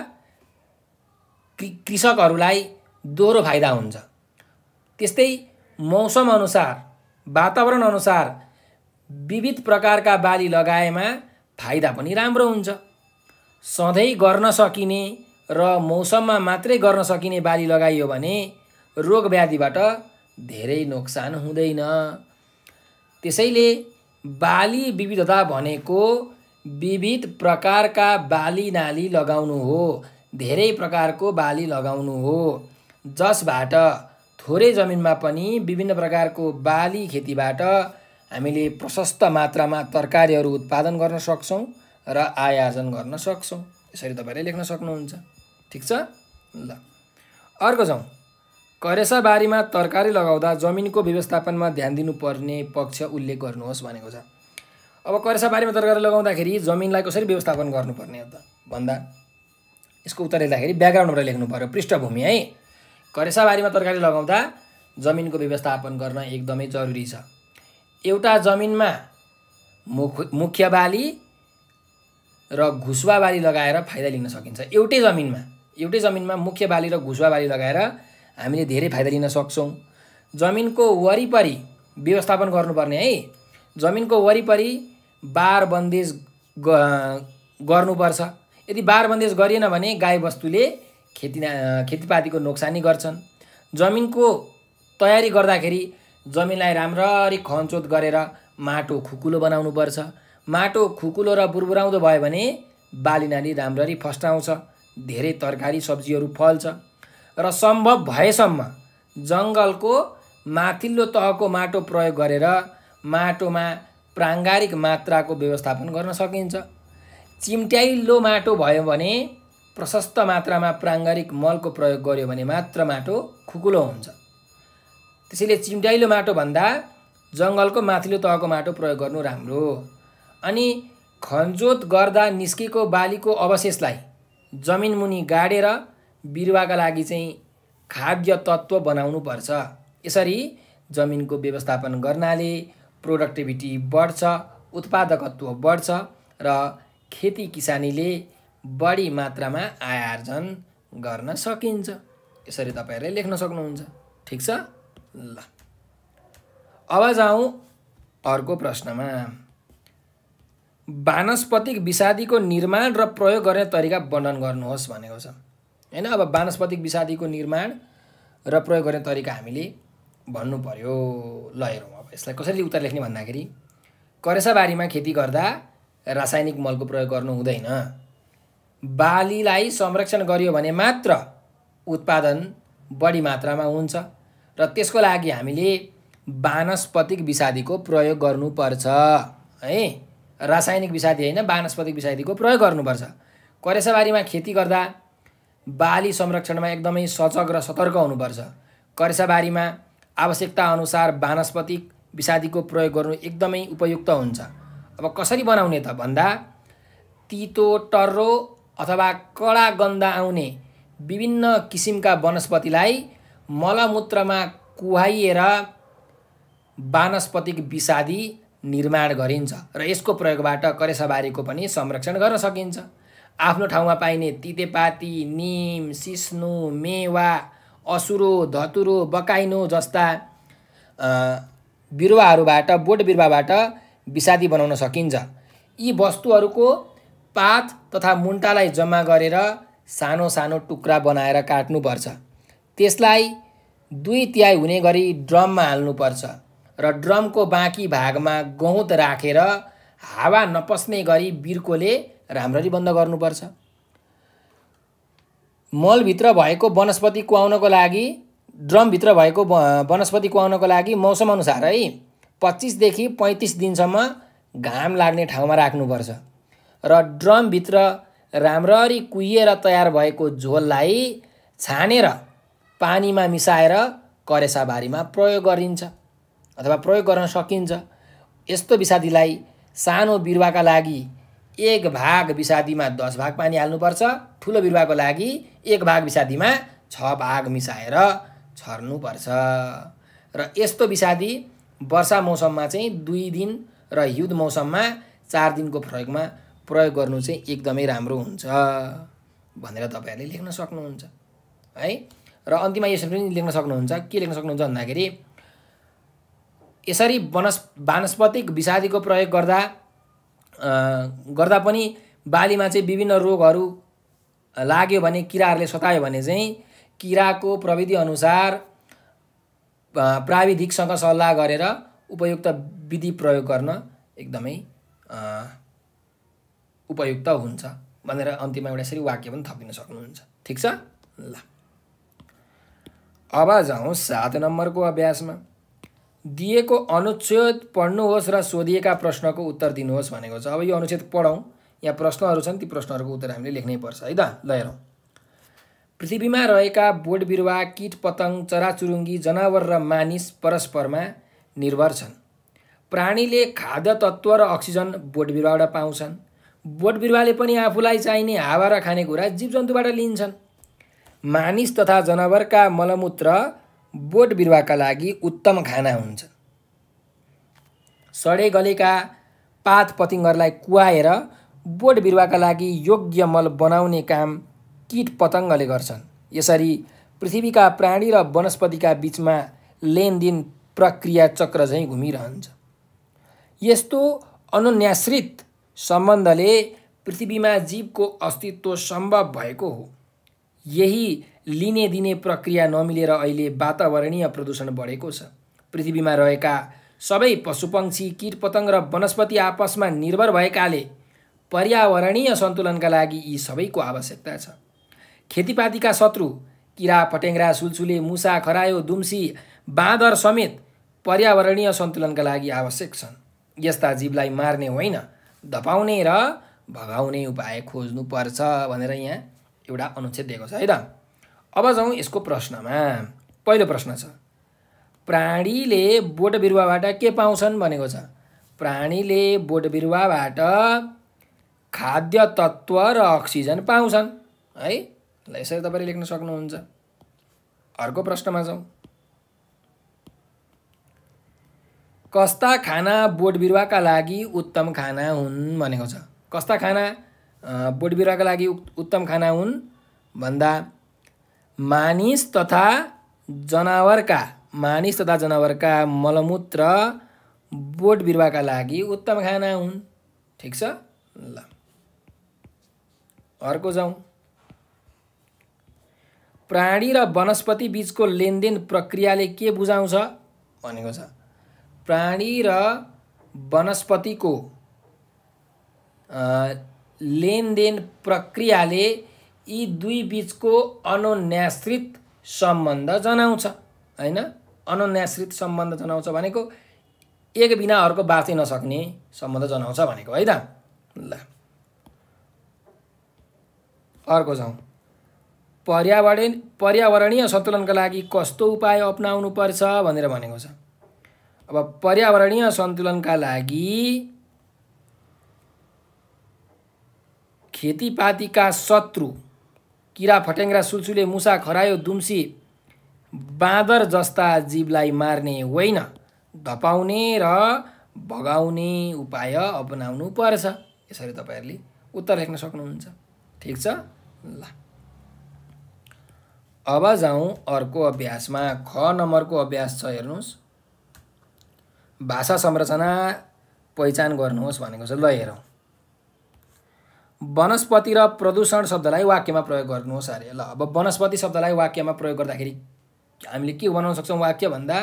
कृषकहरूलाई दोहोरो फाइदा हुन्छ त्यस्तै मौसमअनुसार वातावरणअनुसार विविध प्रकारका बाली लगाएमा फाइदा पनि राम्रो हुन्छ सधैँ गर्न सकिने र मौसममा मात्रै गर्न सकिने बाली लगाइयो भने रोग व्याधिबाट धेरै नोक्सान हुँदैन त्यसैले बाली विविधता भनेको विविध प्रकारका बाली नाली लगाउनु हो धेरै प्रकारको बाली लगाउनु हो जसबाट थोरै जमिनमा पनि विभिन्न प्रकारको बाली खेतीबाट हामीले प्रशस्त मात्रामा तरकारीहरू उत्पादन गर्न सक्छौँ र आयार्जन गर्न सक्छौँ यसरी तपाईँले लेख्न सक्नुहुन्छ ठिक छ ल अर्को जाउँ बारीमा तरकारी लगाउँदा जमिनको व्यवस्थापनमा ध्यान दिनुपर्ने पक्ष उल्लेख गर्नुहोस् भनेको छ अब करेसा बारीमा तरकारी लगाउँदाखेरि जमिनलाई कसरी व्यवस्थापन गर्नुपर्ने हो त भन्दा यसको उत्तर लेख्दाखेरि ब्याकग्राउन्डबाट लेख्नु पऱ्यो पृष्ठभूमि है करेसा बारीमा तरकारी लगाउँदा जमिनको व्यवस्थापन गर्न एकदमै जरुरी छ एउटा जमिनमा मुख मुख्य बाली र घुसुवा बाली लगाएर फाइदा लिन सकिन्छ एउटै जमिनमा एउटै जमिनमा मुख्य बाली र घुसुवा बाली लगाएर हामीले धेरै फाइदा लिन सक्छौँ जमिनको वरिपरि व्यवस्थापन गर्नुपर्ने है जमिनको वरिपरि बार बन्देज गर्नुपर्छ यदि बार बन्देज गरिएन भने गाईबस्तुले खेती खेतीपातीको नोक्सानी गर्छन् जमिनको तयारी गर्दाखेरि जमिनलाई राम्ररी खनचोत गरेर माटो खुकुलो बनाउनुपर्छ माटो खुकुलो र बुरबुराउँदो भयो भने बाली नाली राम्ररी फस्टाउँछ धेरै तरकारी सब्जीहरू फल्छ र सम्भव भएसम्म जङ्गलको माथिल्लो तहको माटो प्रयोग गरेर माटोमा प्राङ्गारिक मात्राको व्यवस्थापन गर्न सकिन्छ चिम्ट्याइलो माटो भयो भने प्रशस्त मात्रामा प्राङ्गारिक मलको प्रयोग गर्यो भने मात्र माटो खुकुलो हुन्छ त्यसैले चिम्डाइलो माटोभन्दा जङ्गलको माथिल्लो तहको माटो प्रयोग गर्नु राम्रो अनि खनजोत गर्दा निस्केको बालीको अवशेषलाई जमिन मुनि गाडेर बिरुवाका लागि चाहिँ खाद्य तत्त्व पर्छ यसरी जमिनको व्यवस्थापन गर्नाले प्रोडक्टिभिटी बढ्छ उत्पादकत्व बढ्छ र खेती किसानीले बढी मात्रामा आय आर्जन गर्न सकिन्छ यसरी तपाईँहरूले लेख्न सक्नुहुन्छ ठिक छ ल अब जाउँ अर्को प्रश्नमा वानस्पतिक विषादीको निर्माण र प्रयोग गर्ने तरिका वर्णन गर्नुहोस् भनेको छ होइन अब वानस्पतिक विषादीको निर्माण र प्रयोग गर्ने तरिका हामीले भन्नु पऱ्यो ल हेरौँ अब यसलाई कसरी उत्तर लेख्ने भन्दाखेरि करेसाबारीमा खेती गर्दा रासायनिक मलको प्रयोग गर्नु हुँदैन बालीलाई संरक्षण गरियो भने मात्र उत्पादन बढी मात्रामा हुन्छ र त्यसको लागि हामीले वानस्पतिक विषादीको प्रयोग गर्नुपर्छ है रासायनिक विषादी होइन वानस्पतिक विषादीको प्रयोग गर्नुपर्छ करेसाबारीमा खेती गर्दा बाली संरक्षणमा एकदमै सजग र सतर्क हुनुपर्छ करेसाबारीमा आवश्यकताअनुसार वानस्पतिक विषादीको प्रयोग गर्नु एकदमै उपयुक्त हुन्छ अब कसरी बनाउने त भन्दा तितो टर्रो अथवा कडा गन्धा आउने विभिन्न किसिमका वनस्पतिलाई मलमूत्रमा कुहाइएर वानस्पतिक विषादी निर्माण गरिन्छ र यसको प्रयोगबाट करेसाबारीको पनि संरक्षण गर्न सकिन्छ आफ्नो ठाउँमा पाइने तितेपाती निम सिस्नु मेवा असुरो धतुरो बकाइनो जस्ता बिरुवाहरूबाट बोट बिरुवाबाट विषादी बनाउन सकिन्छ यी वस्तुहरूको पात तथा मुन्टालाई जम्मा गरेर सानो सानो टुक्रा बनाएर काट्नुपर्छ त्यसलाई दुई तिहाई हुने गरी ड्रममा हाल्नुपर्छ र ड्रमको बाँकी भागमा गहुँत राखेर हावा नपस्ने गरी बिर्कोले राम्ररी बन्द गर्नुपर्छ मलभित्र भएको वनस्पति कुहाउनको लागि ड्रमभित्र भएको वनस्पति कुहाउनको लागि मौसमअनुसार है पच्चिसदेखि पैँतिस दिनसम्म घाम लाग्ने ठाउँमा राख्नुपर्छ र ड्रमभित्र राम्ररी कुहिएर तयार भएको झोललाई छानेर पानीमा मिसाएर करेसाबारीमा प्रयोग गरिन्छ अथवा प्रयोग गर्न सकिन्छ यस्तो विषादीलाई सानो बिरुवाका लागि एक भाग विषादीमा दस भाग पानी हाल्नुपर्छ ठुलो बिरुवाको लागि एक भाग विषादीमा छ भाग मिसाएर छर्नुपर्छ र यस्तो विषादी वर्षा मौसममा चाहिँ दुई दिन र हिउँद मौसममा चार दिनको प्रयोगमा प्रयोग गर्नु चाहिँ एकदमै राम्रो हुन्छ भनेर तपाईँहरूले लेख्न सक्नुहुन्छ है र अन्तिममा यसरी पनि लेख्न सक्नुहुन्छ के लेख्न सक्नुहुन्छ भन्दाखेरि यसरी वनस् वानस्पतिक विषादीको प्रयोग गर्दा गर्दा पनि बालीमा चाहिँ विभिन्न रोगहरू लाग्यो भने किराहरूले सतायो भने चाहिँ किराको अनुसार प्राविधिकसँग सल्लाह गरेर उपयुक्त विधि प्रयोग गर्न एकदमै उपयुक्त हुन्छ भनेर अन्तिममा एउटा यसरी वाक्य पनि थपिन सक्नुहुन्छ ठिक छ ल अब जाउँ सात नम्बरको अभ्यासमा दिएको अनुच्छेद पढ्नुहोस् र सोधिएका प्रश्नको उत्तर दिनुहोस् भनेको छ अब यो अनुच्छेद पढौँ यहाँ प्रश्नहरू छन् ती प्रश्नहरूको उत्तर हामीले लेख्नै पर्छ है त ल हेरौँ पृथ्वीमा रहेका बोट बिरुवा किट पतङ चराचुरुङ्गी जनावर र मानिस परस्परमा निर्भर छन् प्राणीले खाद्य तत्त्व र अक्सिजन बोट बिरुवाबाट पाउँछन् बोट बिरुवाले पनि आफूलाई चाहिने हावा र खानेकुरा जीवजन्तुबाट लिन्छन् मानिस तथा जनावरका मलमूत्र बोट बिरुवाका लागि उत्तम खाना हुन्छ सडे गलेका पात पतिङ्गहरूलाई कुहाएर बोट बिरुवाका लागि योग्य मल बनाउने काम किट पतङ्गले गर्छन् यसरी पृथ्वीका प्राणी र वनस्पतिका बिचमा लेनदेन प्रक्रिया चक्र झैँ घुमिरहन्छ यस्तो अनुन्याश्रित सम्बन्धले पृथ्वीमा जीवको अस्तित्व सम्भव भएको हो यही लिने दिने प्रक्रिया नमिलेर अहिले वातावरणीय प्रदूषण बढेको छ पृथ्वीमा रहेका सबै पशुपक्षी किटपतङ्ग र वनस्पति आपसमा निर्भर भएकाले पर्यावरणीय सन्तुलनका लागि यी सबैको आवश्यकता छ खेतीपातीका शत्रु किरा फटेङ्ग्रा सुलसुले मुसा खरायो दुम्सी बाँदर समेत पर्यावरणीय सन्तुलनका लागि आवश्यक छन् यस्ता जीवलाई मार्ने होइन धपाउने र भगाउने उपाय खोज्नुपर्छ भनेर यहाँ एउटा अनुच्छेद दिएको छ है त अब जाउँ यसको प्रश्नमा पहिलो प्रश्न छ प्राणीले बोट बिरुवाबाट के पाउँछन् भनेको छ प्राणीले बोट बिरुवाबाट खाद्य तत्त्व र अक्सिजन पाउँछन् है ल यसरी तपाईँले लेख्न सक्नुहुन्छ अर्को प्रश्नमा जाउँ कस्ता खाना बोट बिरुवाका लागि उत्तम खाना हुन् भनेको छ कस्ता खाना बिरुवाका लागि उत्तम खाना हुन् भन्दा मानिस तथा जनावरका मानिस तथा जनावरका मलमूत्र बोट बिरुवाका लागि उत्तम खाना हुन् ठिक छ ल अर्को जाउँ प्राणी र वनस्पति बिचको लेनदेन प्रक्रियाले के बुझाउँछ भनेको छ प्राणी र वनस्पतिको लेनदेन प्रक्रियाले यी दुई बिचको अनन्याश्रित सम्बन्ध जनाउँछ होइन अनन्याश्रित सम्बन्ध जनाउँछ भनेको एक बिना अर्को बाँच्नै नसक्ने सम्बन्ध जनाउँछ भनेको है त ल अर्को जाऊँ पर्यावरण पर्यावरणीय सन्तुलनका लागि कस्तो उपाय पर्छ भनेर भनेको छ अब पर्यावरणीय सन्तुलनका लागि खेतीपातीका शत्रु किरा फट्याङ्ग्रा सुलसुले मुसा खरायो दुम्सी बाँदर जस्ता जीवलाई मार्ने होइन धपाउने र भगाउने उपाय अपनाउनु पर्छ यसरी तपाईँहरूले उत्तर लेख्न सक्नुहुन्छ ठिक छ ल अब जाउँ अर्को अभ्यासमा ख नम्बरको अभ्यास छ हेर्नुहोस् भाषा संरचना पहिचान गर्नुहोस् भनेको छ ल हेरौँ वनस्पति र प्रदूषण शब्दलाई वाक्यमा प्रयोग गर्नुहोस् अरे ल अब वनस्पति शब्दलाई वाक्यमा प्रयोग गर्दाखेरि हामीले के बनाउन सक्छौँ वाक्य भन्दा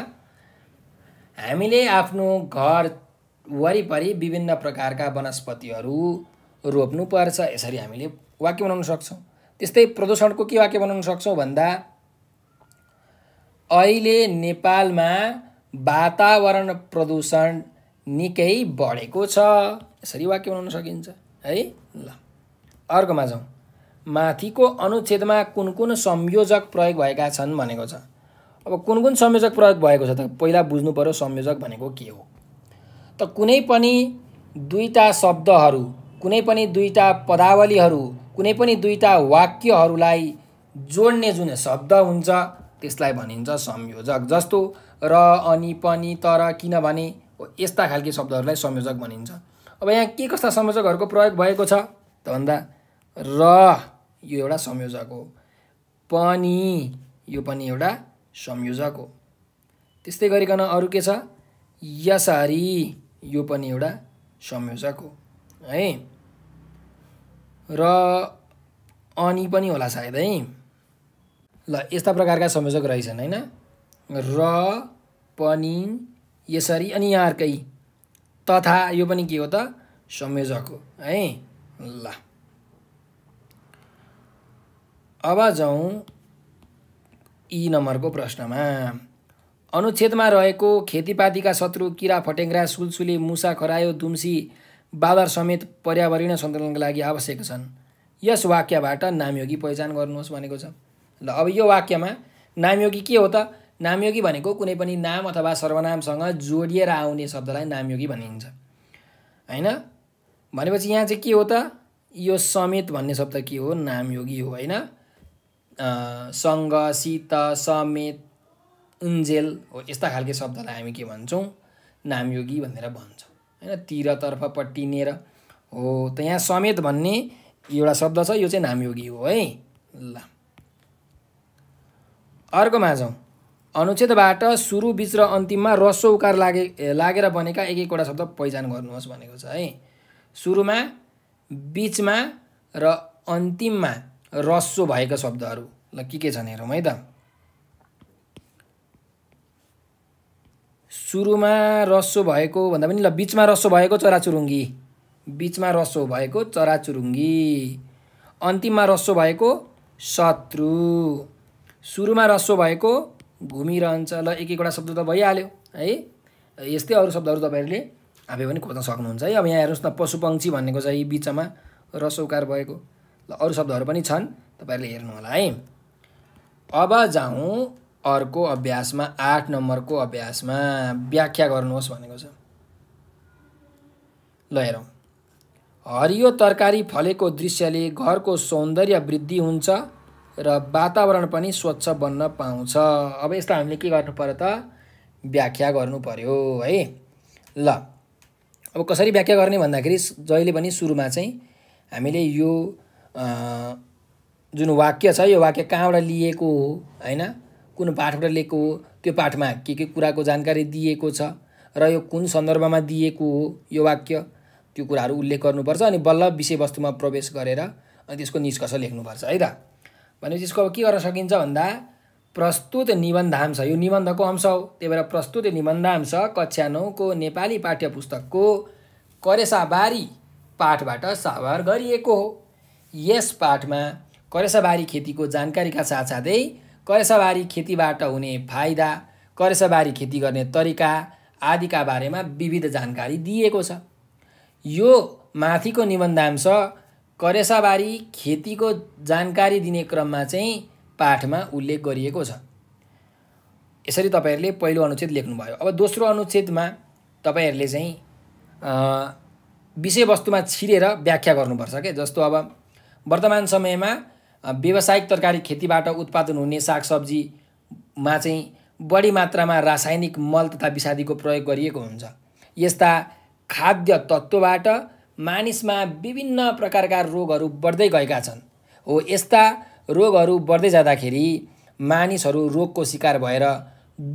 हामीले आफ्नो घर वरिपरि विभिन्न प्रकारका वनस्पतिहरू रोप्नुपर्छ यसरी हामीले वाक्य बनाउन सक्छौँ त्यस्तै प्रदूषणको के वाक्य बनाउन सक्छौँ भन्दा अहिले नेपालमा वातावरण प्रदूषण निकै बढेको छ यसरी वाक्य बनाउन सकिन्छ है ल अर्कोमा जाउँ माथिको अनुच्छेदमा कुन कुन संयोजक प्रयोग भएका छन् भनेको छ अब कुन कुन संयोजक प्रयोग भएको छ त पहिला बुझ्नु पऱ्यो संयोजक भनेको के हो त कुनै पनि दुईवटा शब्दहरू कुनै पनि दुईवटा पदावलीहरू कुनै पनि दुईवटा वाक्यहरूलाई जोड्ने जुन शब्द हुन्छ त्यसलाई भनिन्छ संयोजक जस्तो र अनि पनि तर किनभने यस्ता खालके शब्दहरूलाई संयोजक भनिन्छ अब यहाँ के कस्ता संयोजकहरूको प्रयोग भएको छ त भन्दा र यो एउटा संयोजक हो पनि यो पनि एउटा संयोजक हो त्यस्तै गरिकन अरू के छ यसरी यो पनि एउटा संयोजक हो है र अनि पनि होला सायद है ल यस्ता प्रकारका संयोजक रहेछन् होइन र पनि यसरी अनि यहाँ अर्कै तथा यो पनि के हो त संयोजक हो है ल अब जाउँ यी नम्बरको प्रश्नमा अनुच्छेदमा रहेको खेतीपातीका शत्रु किरा फटेङ्ग्रा सुलसुले मुसा खरायो दुम्सी बादर समेत पर्यावरणीय सन्तुलनको लागि आवश्यक छन् यस वाक्यबाट नामयोगी पहिचान गर्नुहोस् भनेको छ ल अब यो वाक्यमा नामयोगी के हो त नामयोगी भनेको कुनै पनि नाम अथवा सर्वनामसँग जोडिएर आउने शब्दलाई नामयोगी भनिन्छ होइन भनेपछि यहाँ चाहिँ के हो त यो समेत भन्ने शब्द के हो नामयोगी हो होइन सङ्ग सित समेत उन्जेल हो यस्ता खालके शब्दलाई हामी के भन्छौँ नामयोगी भनेर भन्छौँ होइन तिरतर्फ पट्टिनेर हो त यहाँ समेत भन्ने एउटा शब्द छ यो चाहिँ नामयोगी हो है ल अर्कोमा जाउँ अनुच्छेदबाट सुरु बिच र अन्तिममा रसो उकार लागे लागेर बनेका एक एकवटा शब्द पहिचान गर्नुहोस् भनेको छ है सुरुमा बिचमा र अन्तिममा रस्सो भएका शब्दहरू ल के के छन् हेरौँ है त सुरुमा रस्सो भएको भन्दा पनि ल बिचमा रस्सो भएको चराचुरुङ्गी बिचमा रस्सो भएको चराचुरुङ्गी अन्तिममा रस्सो भएको शत्रु सुरुमा रस्सो भएको घुमिरहन्छ ल एक एकवटा शब्द त भइहाल्यो है यस्तै अरू शब्दहरू तपाईँहरूले आफै पनि खोज्न सक्नुहुन्छ है अब यहाँ हेर्नुहोस् न पशुपङ्क्षी भनेको चाहिँ बिचमा रसोकार भएको ल अरू शब्दहरू पनि छन् तपाईँहरूले हेर्नु होला है अब जाउँ अर्को अभ्यासमा आठ नम्बरको अभ्यासमा व्याख्या गर्नुहोस् भनेको छ ल हेरौँ हरियो तरकारी फलेको दृश्यले घरको सौन्दर्य वृद्धि हुन्छ र वातावरण पनि स्वच्छ बन्न पाउँछ अब यस्तो हामीले के गर्नु पर्यो त व्याख्या गर्नु पर्यो है ल अब कसरी व्याख्या गर्ने भन्दाखेरि जहिले पनि सुरुमा चाहिँ हामीले यो जुन वाक्य छ यो वाक्य कहाँबाट लिएको हो होइन कुन पाठबाट लिएको हो त्यो पाठमा के के कुराको जानकारी दिएको छ र यो कुन सन्दर्भमा दिएको हो यो वाक्य त्यो कुराहरू उल्लेख गर्नुपर्छ अनि बल्ल विषयवस्तुमा प्रवेश गरेर अनि त्यसको निष्कर्ष लेख्नुपर्छ है त भनेपछि यसको अब के गर्न सकिन्छ भन्दा प्रस्तुत निबन्धांश यो निबन्धको अंश हो त्यही भएर प्रस्तुत निबन्धांश कक्षा नौको नेपाली पाठ्य पुस्तकको करेसाबारी पाठबाट साभार गरिएको हो यस पाठमा करेसाबारी खेतीको जानकारीका साथसाथै करेसाबारी खेतीबाट हुने फाइदा करेसाबारी खेती गर्ने तरिका आदिका बारेमा विविध जानकारी दिएको छ यो माथिको निबन्धांश करेसाबारी खेतीको जानकारी दिने क्रममा चाहिँ पाठमा उल्लेख गरिएको छ यसरी तपाईँहरूले पहिलो अनुच्छेद लेख्नुभयो अब दोस्रो अनुच्छेदमा तपाईँहरूले चाहिँ विषयवस्तुमा छिरेर व्याख्या गर्नुपर्छ के जस्तो अब वर्तमान समयमा व्यावसायिक तरकारी खेतीबाट उत्पादन हुने सागसब्जीमा चाहिँ बढी मात्रामा रासायनिक मल तथा विषादीको प्रयोग गरिएको हुन्छ यस्ता खाद्य तत्त्वबाट मानिसमा विभिन्न प्रकारका रोगहरू बढ्दै गएका छन् हो यस्ता रोगहरू बढ्दै जाँदाखेरि मानिसहरू रोगको शिकार भएर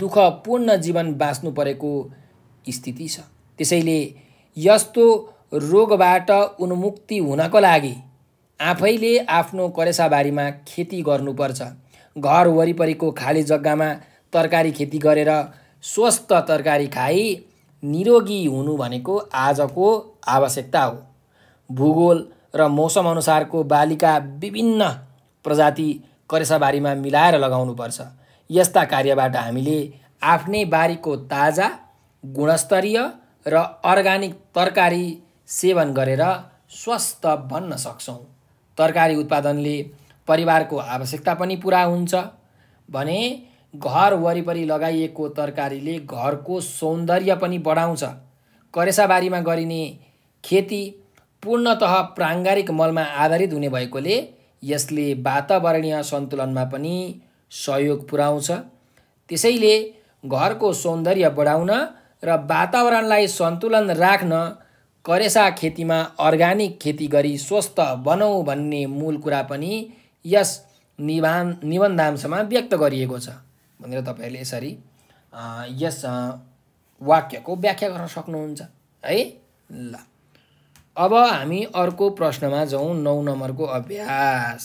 दुःखपूर्ण जीवन बाँच्नु परेको स्थिति छ त्यसैले यस्तो रोगबाट उन्मुक्ति हुनको लागि आफैले आफ्नो करेसाबारीमा खेती गर्नुपर्छ घर वरिपरिको खाली जग्गामा तरकारी खेती गरेर स्वस्थ तरकारी खाई निरोगी हुनु भनेको आजको आवश्यकता हो भूगोल र मौसमअनुसारको बालिका विभिन्न प्रजाति करेसाबारीमा मिलाएर लगाउनुपर्छ यस्ता कार्यबाट हामीले आफ्नै बारीको ताजा गुणस्तरीय र अर्ग्यानिक तरकारी सेवन गरेर स्वस्थ बन्न सक्छौँ तरकारी उत्पादनले परिवारको आवश्यकता पनि पुरा हुन्छ भने घर वरिपरि लगाइएको तरकारीले घरको सौन्दर्य पनि बढाउँछ करेसाबारीमा गरिने खेती पूर्णत प्राङ्गारिक मलमा आधारित हुने भएकोले यसले वातावरणीय सन्तुलनमा पनि सहयोग पुर्याउँछ त्यसैले घरको सौन्दर्य बढाउन र वातावरणलाई सन्तुलन राख्न करेसा खेतीमा अर्ग्यानिक खेती गरी स्वस्थ बनाऊ भन्ने मूल कुरा पनि यस निबान निबन्धांशमा व्यक्त गरिएको छ भनेर तपाईँहरूले यसरी यस वाक्यको व्याख्या गर्न सक्नुहुन्छ है ल अब हामी अर्को प्रश्नमा जाउँ नौ नम्बरको अभ्यास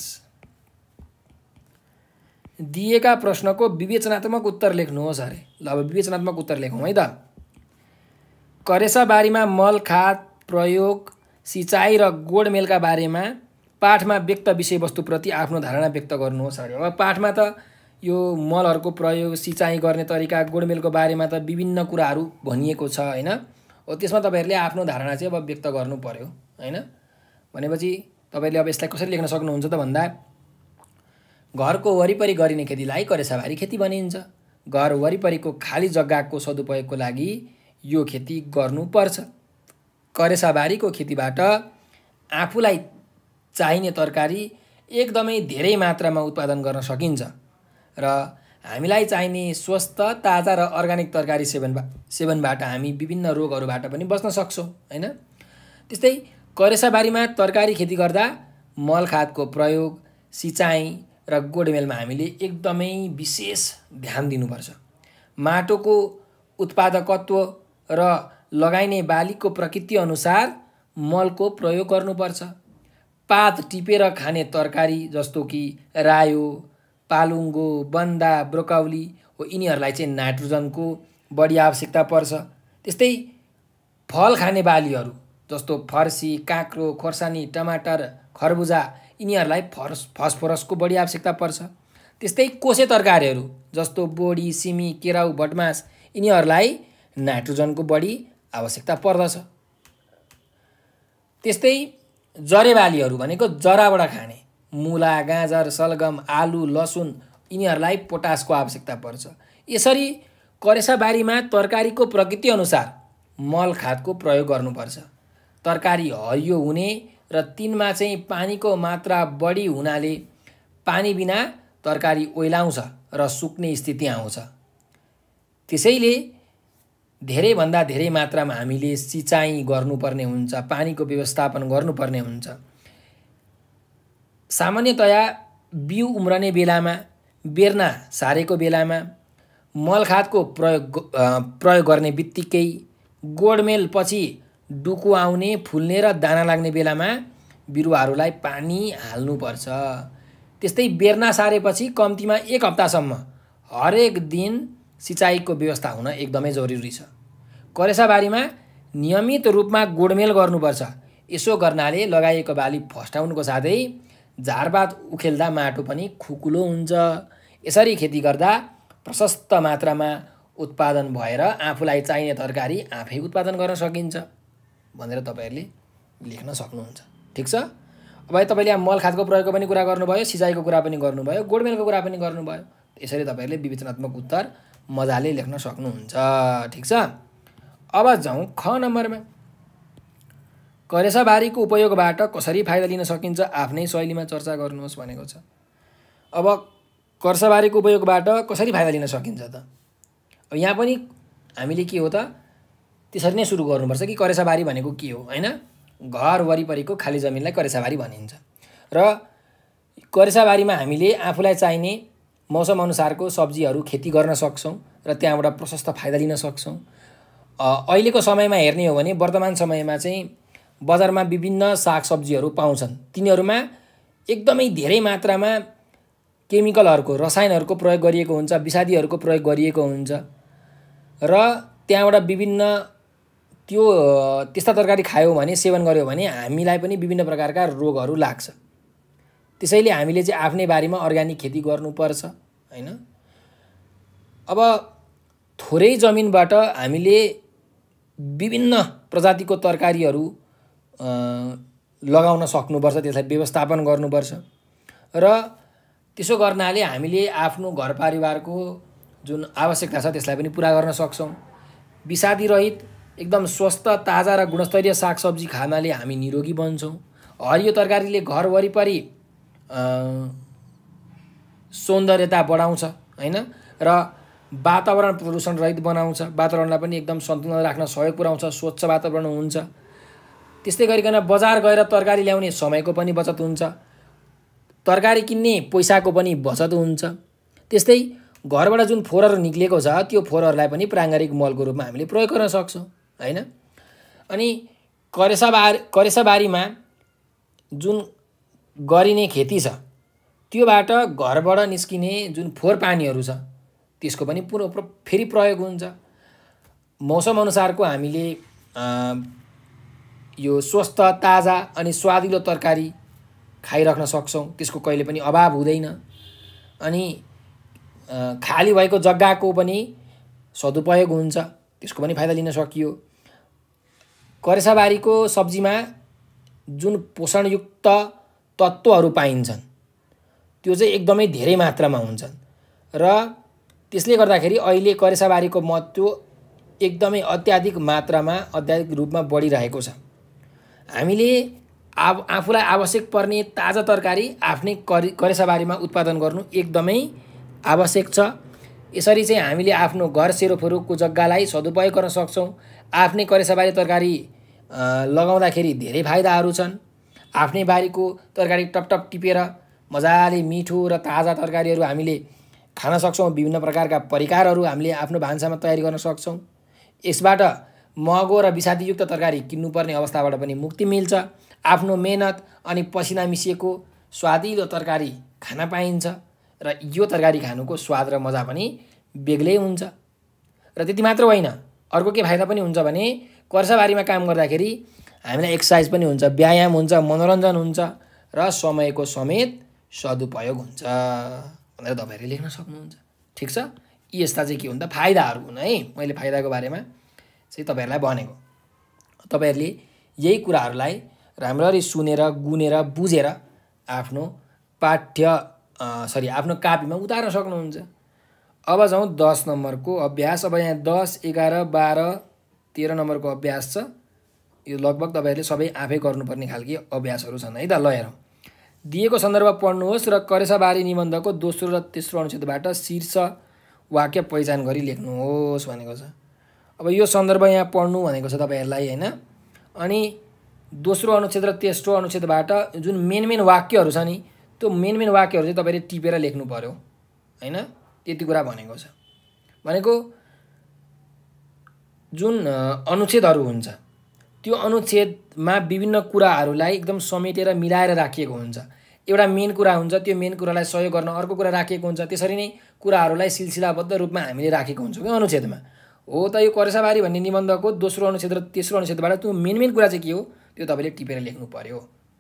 दिएका प्रश्नको विवेचनात्मक उत्तर लेख्नुहोस् अरे ल अब विवेचनात्मक उत्तर लेखौँ है त करेसा करेसाबारीमा मल खाद प्रयोग सिँचाइ र गोडमेलका बारेमा पाठमा व्यक्त विषयवस्तुप्रति आफ्नो धारणा व्यक्त गर्नुहोस् अरे अब पाठमा त यो मलहरूको प्रयोग सिँचाइ गर्ने तरिका गोडमेलको बारेमा त विभिन्न कुराहरू भनिएको छ होइन हो त्यसमा तपाईँहरूले आफ्नो धारणा चाहिँ अब व्यक्त गर्नु पऱ्यो होइन भनेपछि तपाईँहरूले अब यसलाई कसरी लेख्न सक्नुहुन्छ त भन्दा घरको वरिपरि गरिने खेतीलाई करेसाबारी खेती भनिन्छ घर वरिपरिको खाली जग्गाको सदुपयोगको लागि यो खेती गर्नुपर्छ करेसाबारीको खेतीबाट आफूलाई चाहिने तरकारी एकदमै धेरै मात्रामा उत्पादन गर्न सकिन्छ र हामीलाई चाहिने स्वस्थ ताजा र अर्ग्यानिक तरकारी सेवन सेवनबाट हामी विभिन्न रोगहरूबाट पनि बस्न सक्छौँ होइन त्यस्तै करेसाबारीमा तरकारी खेती गर्दा मल खादको प्रयोग सिँचाइ र गोडमेलमा हामीले एकदमै विशेष ध्यान दिनुपर्छ माटोको उत्पादकत्व र लगाइने बालीको प्रकृति अनुसार मलको प्रयोग गर्नुपर्छ पात टिपेर खाने तरकारी जस्तो कि रायो पालुङ्गो बन्दा ब्रोकाउली हो यिनीहरूलाई चाहिँ नाइट्रोजनको बढी आवश्यकता पर्छ त्यस्तै फल खाने बालीहरू जस्तो फर्सी काँक्रो खोर्सानी टमाटर खरबुजा यिनीहरूलाई फर्स फस्फोरसको बढी आवश्यकता पर्छ त्यस्तै कोसे तरकारीहरू जस्तो बोडी सिमी केराउ भटमास यिनीहरूलाई नाइट्रोजनको बढी आवश्यकता पर्दछ त्यस्तै जरेबालीहरू भनेको जराबाट खाने मुला गाजर सलगम आलु लसुन यिनीहरूलाई पोटासको आवश्यकता पर्छ यसरी करेसाबारीमा तरकारीको प्रकृतिअनुसार मल खादको प्रयोग गर्नुपर्छ तरकारी हरियो हुने र तिनमा चाहिँ पानीको मात्रा बढी हुनाले पानी बिना तरकारी ओइलाउँछ र सुक्ने स्थिति आउँछ त्यसैले धेरैभन्दा धेरै मात्रामा हामीले सिँचाइ गर्नुपर्ने हुन्छ पानीको व्यवस्थापन गर्नुपर्ने हुन्छ सामान्यतया बिउ उम्रने बेलामा बेर्ना सारेको बेलामा मलखादको प्रयोग प्रयोग गर्ने बित्तिकै गोडमेल पछि डुकु आउने फुल्ने र दाना लाग्ने बेलामा बिरुवाहरूलाई पानी हाल्नुपर्छ त्यस्तै बेर्ना सारेपछि कम्तीमा एक हप्तासम्म हरेक दिन सिँचाइको व्यवस्था हुन एकदमै जरुरी छ करेसाबारीमा नियमित रूपमा गोडमेल गर्नुपर्छ यसो गर्नाले लगाइएको बाली फस्टाउनुको साथै झारपात उखेल्दा माटो पनि खुकुलो हुन्छ यसरी खेती गर्दा प्रशस्त मात्रामा उत्पादन भएर आफूलाई चाहिने तरकारी आफै उत्पादन गर्न सकिन्छ भनेर तपाईँहरूले लेख्न सक्नुहुन्छ ठिक छ अब तपाईँले यहाँ मल खादको प्रयोगको पनि कुरा गर्नुभयो सिँचाइको कुरा पनि गर्नुभयो गोडमेलको कुरा पनि गर्नुभयो यसरी तपाईँहरूले विवेचनात्मक उत्तर मजाले लेख्न सक्नुहुन्छ ठिक छ अब जाउँ ख नम्बरमा करेसाबारीको उपयोगबाट कसरी फाइदा लिन सकिन्छ आफ्नै शैलीमा चर्चा गर्नुहोस् भनेको छ अब कर्सबारीको उपयोगबाट कसरी फाइदा लिन सकिन्छ त अब यहाँ पनि हामीले के हो त त्यसरी नै सुरु गर्नुपर्छ कि करेसाबारी भनेको के हो होइन घर वरिपरिको खाली जमिनलाई करेसाबारी भनिन्छ र करेसाबारीमा हामीले आफूलाई चाहिने मौसमअनुसारको सब्जीहरू खेती गर्न सक्छौँ र त्यहाँबाट प्रशस्त फाइदा लिन सक्छौँ अहिलेको समयमा हेर्ने हो भने वर्तमान समयमा चाहिँ बजारमा विभिन्न सागसब्जीहरू पाउँछन् तिनीहरूमा एकदमै धेरै मात्रामा केमिकलहरूको रसायनहरूको प्रयोग गरिएको हुन्छ विषादीहरूको प्रयोग गरिएको हुन्छ र त्यहाँबाट विभिन्न त्यो त्यस्ता तरकारी खायो भने सेवन गऱ्यो भने हामीलाई पनि विभिन्न प्रकारका रोगहरू लाग्छ त्यसैले हामीले चाहिँ आफ्नै बारीमा अर्ग्यानिक खेती गर्नुपर्छ होइन अब थोरै जमिनबाट हामीले विभिन्न प्रजातिको तरकारीहरू लगाउन सक्नुपर्छ त्यसलाई व्यवस्थापन गर्नुपर्छ र त्यसो गर्नाले हामीले आफ्नो घर परिवारको जुन आवश्यकता छ त्यसलाई पनि पुरा गर्न सक्छौँ विषादी रहित एकदम स्वस्थ ताजा र गुणस्तरीय सागसब्जी खानाले हामी निरोगी बन्छौँ हरियो तरकारीले घर वरिपरि सौन्दर्यता बढाउँछ होइन र वातावरण प्रदूषण रहित बनाउँछ वातावरणलाई पनि एकदम सन्तुलन राख्न सहयोग पुऱ्याउँछ स्वच्छ वातावरण हुन्छ त्यस्तै गरिकन बजार गएर तरकारी ल्याउने समयको पनि बचत हुन्छ तरकारी किन्ने पैसाको पनि बचत हुन्छ त्यस्तै घरबाट जुन फोहोरहरू निक्लिएको छ त्यो फोहोरहरूलाई पनि प्राङ्गारिक मलको रूपमा हामीले प्रयोग गर्न सक्छौँ होइन अनि करेसाबारी करेसाबारीमा जुन गरिने खेती छ त्योबाट घरबाट निस्किने जुन फोहोर पानीहरू छ त्यसको पनि पुन फेरि प्रयोग हुन्छ मौसमअनुसारको हामीले यो स्वस्थ ताजा अनि स्वादिलो तरकारी खाइराख्न सक्छौँ त्यसको कहिले पनि अभाव हुँदैन अनि खाली भएको जग्गाको पनि सदुपयोग हुन्छ त्यसको पनि फाइदा लिन सकियो करेसाबारीको सब्जीमा जुन पोषणयुक्त तत्त्वहरू पाइन्छन् त्यो चाहिँ एकदमै धेरै मात्रामा हुन्छन् र त्यसले गर्दाखेरि अहिले करेसाबारीको महत्त्व एकदमै अत्याधिक मात्रामा अत्याधिक रूपमा बढिरहेको छ हामीले आव आफूलाई आवश्यक पर्ने ताजा तरकारी आफ्नै करे करेसाबारीमा उत्पादन गर्नु एकदमै आवश्यक छ यसरी चाहिँ हामीले आफ्नो घर सेरोफेरोको जग्गालाई सदुपयोग गर्न सक्छौँ आफ्नै करेसाबारी तरकारी लगाउँदाखेरि धेरै फाइदाहरू छन् आफ्नै बारीको तरकारी टपटप टिपेर मजाले मिठो र ताजा तरकारीहरू हामीले खान सक्छौँ विभिन्न प्रकारका परिकारहरू हामीले आफ्नो भान्सामा तयारी गर्न सक्छौँ यसबाट महँगो र विषादीयुक्त तरकारी किन्नुपर्ने अवस्थाबाट पनि मुक्ति मिल्छ आफ्नो मेहनत अनि पसिना मिसिएको स्वादिलो तरकारी खान पाइन्छ र यो तरकारी खानुको स्वाद र मजा पनि बेग्लै हुन्छ र त्यति मात्र होइन अर्को के फाइदा पनि हुन्छ भने कर्साबारीमा काम गर्दाखेरि हामीलाई एक्सर्साइज पनि हुन्छ व्यायाम हुन्छ मनोरञ्जन हुन्छ र समयको समेत सदुपयोग हुन्छ भनेर तपाईँहरूले लेख्न सक्नुहुन्छ ठिक छ यी यस्ता चाहिँ के हुन्छ फाइदाहरू हुन् है मैले फाइदाको बारेमा चाहिँ तपाईँहरूलाई भनेको तपाईँहरूले यही कुराहरूलाई राम्ररी सुनेर गुनेर बुझेर आफ्नो पाठ्य सरी आफ्नो कापीमा उतार्न सक्नुहुन्छ अब जाउँ दस नम्बरको अभ्यास अब यहाँ दस एघार बाह्र तेह्र नम्बरको अभ्यास छ यो लगभग तपाईँहरूले सबै आफै गर्नुपर्ने खालके अभ्यासहरू छन् है त ल हेरौँ दिएको सन्दर्भ पढ्नुहोस् र करेसाबारी निबन्धको दोस्रो र तेस्रो अनुच्छेदबाट शीर्ष वाक्य पहिचान गरी लेख्नुहोस् भनेको छ अब यो सन्दर्भ यहाँ पढ्नु भनेको छ तपाईँहरूलाई होइन अनि दोस्रो अनुच्छेद र तेस्रो अनुच्छेदबाट जुन मेन मेन वाक्यहरू छ नि त्यो मेन मेन वाक्यहरू चाहिँ तपाईँले टिपेर लेख्नु पऱ्यो होइन त्यति कुरा भनेको छ भनेको जुन अनुच्छेदहरू हुन्छ त्यो अनुच्छेदमा विभिन्न कुराहरूलाई एकदम समेटेर मिलाएर राखिएको हुन्छ एउटा मेन कुरा हुन्छ त्यो मेन कुरालाई सहयोग गर्न अर्को कुरा राखिएको हुन्छ त्यसरी नै कुराहरूलाई सिलसिलाबद्ध रूपमा हामीले राखेको हुन्छौँ कि अनुच्छेदमा हो त यो करेसाबारी भन्ने निबन्धको दोस्रो अनुच्छेद र तेस्रो अनुच्छेदबाट त्यो मेन मेन कुरा चाहिँ के हो त्यो तपाईँले टिपेर लेख्नु पऱ्यो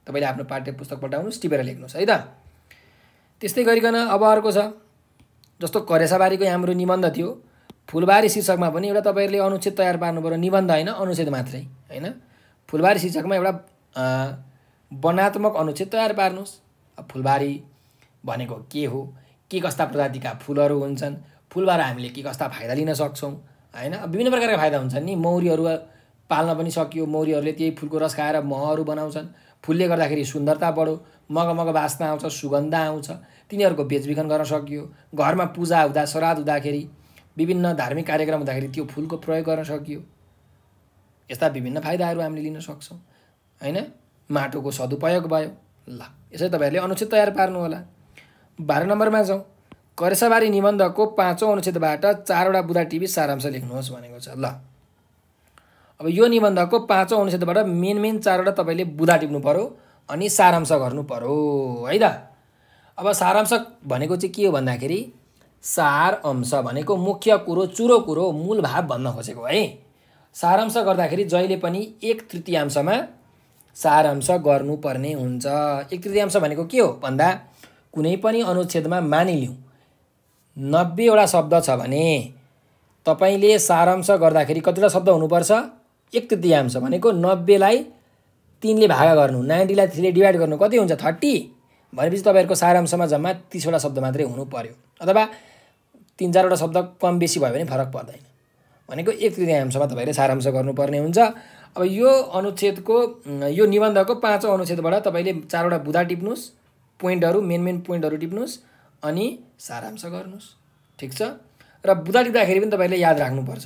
तपाईँले आफ्नो पाठ्य पुस्तक पठाउनुहोस् टिपेर लेख्नुहोस् है त त्यस्तै गरिकन अब अर्को छ जस्तो करेसाबारीको हाम्रो निबन्ध थियो फुलबारी शीर्षकमा पनि एउटा तपाईँहरूले अनुच्छेद तयार पार्नु पऱ्यो निबन्ध होइन अनुच्छेद मात्रै होइन फुलबारी शिक्षकमा एउटा वर्णात्मक अनुच्छेद तयार पार्नुहोस् फुलबारी भनेको के हो के कस्ता प्रजातिका फुलहरू हुन्छन् फुलबाट हामीले के कस्ता फाइदा लिन सक्छौँ होइन विभिन्न प्रकारका फाइदा हुन्छन् नि मौरीहरू पाल्न पनि सकियो मौरीहरूले त्यही फुलको रस खाएर महहरू बनाउँछन् फुलले गर्दाखेरि सुन्दरता बढो मगमग बास्ना आउँछ सुगन्ध आउँछ तिनीहरूको बेचबिखन गर्न सकियो घरमा पूजा हुँदा श्राद्ध हुँदाखेरि विभिन्न धार्मिक कार्यक्रम हुँदाखेरि त्यो फुलको प्रयोग गर्न सकियो यस्ता विभिन्न फाइदाहरू हामीले लिन सक्छौँ होइन माटोको सदुपयोग भयो ल यसरी तपाईँहरूले अनुच्छेद तयार पार्नु होला बाह्र नम्बरमा जाउँ करेसाबारी निबन्धको पाँचौँ अनुच्छेदबाट चारवटा बुधा टिभी सारांश लेख्नुहोस् भनेको छ ल अब यो निबन्धको पाँचौँ अनुच्छेदबाट मेन मेन चारवटा तपाईँले बुधा टिप्नु पऱ्यो अनि सारांश गर्नु पऱ्यो है त अब सारांश भनेको चाहिँ के हो भन्दाखेरि सार अंश भनेको मुख्य कुरो चुरो कुरो मूल भाव भन्न खोजेको है सारांश गर्दाखेरि जहिले पनि एक तृतीयांशमा सारांश गर्नुपर्ने हुन्छ एक तृतीयांश भनेको के हो भन्दा कुनै पनि अनुच्छेदमा मानिलिउँ नब्बेवटा शब्द छ भने तपाईँले सारांश गर्दाखेरि कतिवटा शब्द हुनुपर्छ एक तृतीयांश भनेको नब्बेलाई तिनले भागा गर्नु नाइन्टीलाई थ्रीले डिभाइड गर्नु कति हुन्छ थर्टी भनेपछि तपाईँहरूको सारांशमा जम्मा तिसवटा शब्द मात्रै हुनु पऱ्यो अथवा तिन चारवटा शब्द कम बेसी भयो भने फरक पर्दैन भनेको एक तृतीयांशमा तपाईँले सारांश गर्नुपर्ने हुन्छ अब यो अनुच्छेदको यो निबन्धको पाँचौँ अनुच्छेदबाट तपाईँले चारवटा बुधा टिप्नुहोस् पोइन्टहरू मेन मेन पोइन्टहरू टिप्नुहोस् अनि सारांश गर्नुहोस् ठिक छ र बुधा टिप्दाखेरि पनि तपाईँले याद राख्नुपर्छ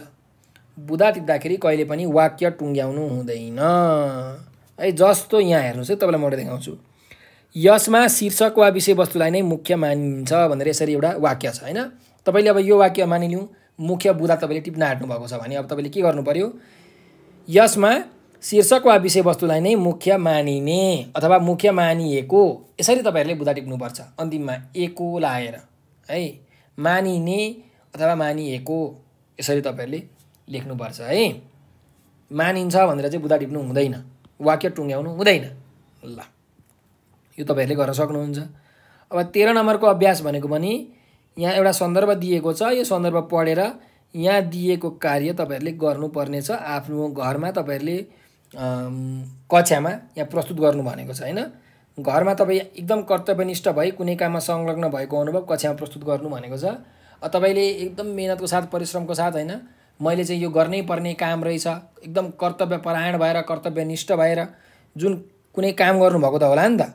बुधा टिप्दाखेरि कहिले पनि वाक्य टुङ्ग्याउनु हुँदैन है जस्तो यहाँ हेर्नुहोस् है तपाईँलाई म देखाउँछु यसमा शीर्षक वा विषयवस्तुलाई नै मुख्य मानिन्छ भनेर यसरी एउटा वाक्य छ होइन तपाईँले अब यो वाक्य मानिलिउँ मुख्य बुदा तपाईँले टिप्न हाँट्नु भएको छ भने अब तपाईँले के गर्नु पऱ्यो यसमा शीर्षक वा विषयवस्तुलाई नै मुख्य मानिने अथवा मुख्य मानिएको यसरी तपाईँहरूले बुदा टिप्नुपर्छ अन्तिममा एको लाएर है मानिने अथवा मानिएको यसरी तपाईँहरूले लेख्नुपर्छ है मानिन्छ भनेर चाहिँ बुदा टिप्नु हुँदैन वाक्य टुङ्ग्याउनु हुँदैन ल यो तपाईँहरूले गर्न सक्नुहुन्छ अब तेह्र नम्बरको अभ्यास भनेको पनि यहाँ एउटा सन्दर्भ दिएको छ यो सन्दर्भ पढेर यहाँ दिएको कार्य तपाईँहरूले गर्नुपर्नेछ आफ्नो घरमा तपाईँहरूले कक्षामा यहाँ प्रस्तुत गर्नु भनेको छ होइन घरमा तपाईँ एकदम कर्तव्यनिष्ठ भई कुनै काममा संलग्न भएको अनुभव कक्षामा प्रस्तुत गर्नु भनेको छ तपाईँले एकदम मिहिनेतको साथ परिश्रमको साथ होइन मैले चाहिँ यो गर्नै पर्ने काम रहेछ एकदम कर्तव्यपरायण भएर कर्तव्यनिष्ठ भएर जुन कुनै काम गर्नुभएको त होला नि त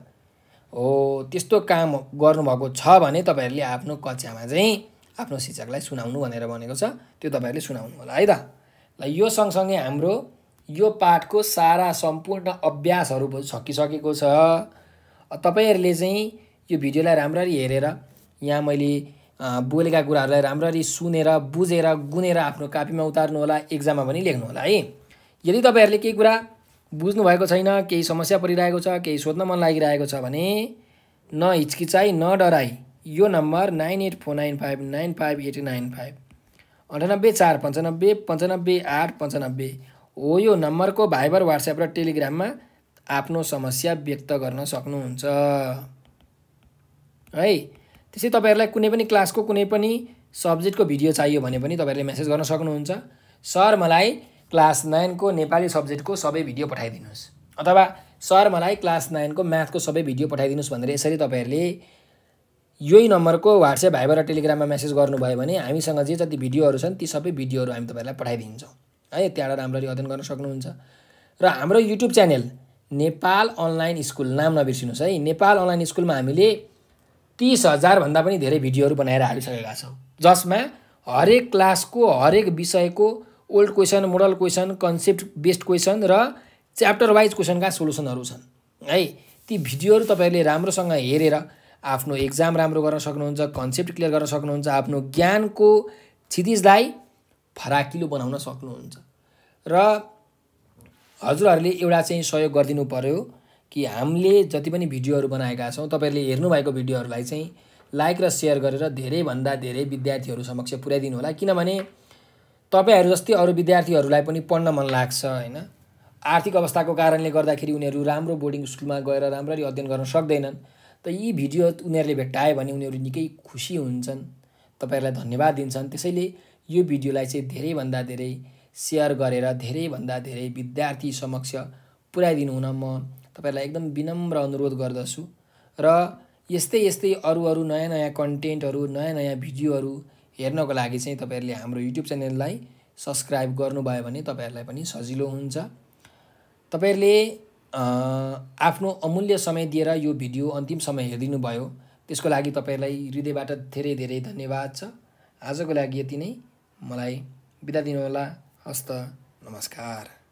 हो त्यस्तो काम गर्नुभएको छ भने तपाईँहरूले आफ्नो कक्षामा चाहिँ आफ्नो शिक्षकलाई सुनाउनु भनेर भनेको छ त्यो तपाईँहरूले सुनाउनु होला है त ल यो सँगसँगै हाम्रो यो पाठको सारा सम्पूर्ण अभ्यासहरू सकिसकेको छ तपाईँहरूले चाहिँ यो भिडियोलाई राम्ररी हेरेर यहाँ मैले बोलेका कुराहरूलाई राम्ररी सुनेर बुझेर गुनेर आफ्नो कापीमा उतार्नु होला एक्जाममा पनि लेख्नु होला है यदि तपाईँहरूले केही कुरा बुझ्नु भएको छैन केही समस्या परिरहेको छ केही सोध्न मन लागिरहेको छ भने न हिचकिचाई न डराई यो number nine eight four nine five nine five eight nine five अन्ठानब्बे चार पन्चानब्बे पन्चानब्बे आठ पन्चानब्बे हो यो नम्बरको भाइबर वाट्सएप र टेलिग्राममा आफ्नो समस्या व्यक्त गर्न सक्नुहुन्छ है त्यसै तपाईँहरूलाई कुनै पनि क्लासको कुनै पनि सब्जेक्टको भिडियो चाहियो भने पनि तपाईँहरूले मेसेज गर्न सक्नुहुन्छ सर मलाई क्लास नाइनको नेपाली सब्जेक्टको सबै भिडियो पठाइदिनुहोस् अथवा सर मलाई क्लास नाइनको म्याथको सबै भिडियो पठाइदिनुहोस् भनेर यसरी तपाईँहरूले यही नम्बरको वाट्सएप भाइबर र टेलिग्राममा मेसेज गर्नुभयो भने हामीसँग जे जति भिडियोहरू छन् ती सबै भिडियोहरू हामी तपाईँहरूलाई पठाइदिन्छौँ है त्यहाँबाट राम्ररी अध्ययन गर्न सक्नुहुन्छ र हाम्रो YouTube channel Nepal online school नाम नबिर्सिनुहोस् है नेपाल अनलाइन स्कुलमा हामीले तिस हजारभन्दा पनि धेरै भिडियोहरू बनाएर हालिसकेका छौँ जसमा हरेक क्लासको हरेक विषयको old question model question concept based question र च्याप्टर वाइज क्वेसनका सोल्युसनहरू छन् है ती भिडियोहरू तपाईँहरूले राम्रोसँग हेरेर आफ्नो एक्जाम राम्रो गर्न सक्नुहुन्छ कन्सेप्ट क्लियर गर्न सक्नुहुन्छ आफ्नो ज्ञानको क्षितिजलाई फराकिलो बनाउन सक्नुहुन्छ र हजुरहरूले एउटा चाहिँ सहयोग गरिदिनु पऱ्यो कि हामीले जति पनि भिडियोहरू बनाएका छौँ तपाईँहरूले हेर्नुभएको भिडियोहरूलाई चाहिँ लाइक र सेयर गरेर धेरैभन्दा धेरै विद्यार्थीहरू समक्ष पुर्याइदिनु होला किनभने तपाईँहरू जस्तै अरू विद्यार्थीहरूलाई पनि पढ्न मन लाग्छ होइन आर्थिक अवस्थाको कारणले गर्दाखेरि उनीहरू राम्रो बोर्डिङ स्कुलमा गएर राम्ररी अध्ययन गर्न सक्दैनन् त यी भिडियो उनीहरूले भेट्टायो भने उनीहरू निकै खुसी हुन्छन् तपाईँहरूलाई धन्यवाद दिन्छन् त्यसैले यो भिडियोलाई चाहिँ धेरैभन्दा धेरै सेयर गरेर धेरैभन्दा धेरै विद्यार्थी समक्ष पुर्याइदिनु हुन म तपाईँहरूलाई एकदम विनम्र अनुरोध गर्दछु र यस्तै यस्तै अरू अरू नयाँ नयाँ कन्टेन्टहरू नयाँ नयाँ भिडियोहरू हेर्नको लागि चाहिँ तपाईँहरूले हाम्रो युट्युब च्यानललाई सब्सक्राइब गर्नुभयो भने तपाईँहरूलाई पनि सजिलो हुन्छ तपाईँहरूले आफ्नो अमूल्य समय दिएर यो भिडियो अन्तिम समय हेरिदिनु भयो त्यसको लागि तपाईँहरूलाई हृदयबाट धेरै धेरै धन्यवाद छ आजको लागि यति नै मलाई बिदा दिनुहोला हस्त नमस्कार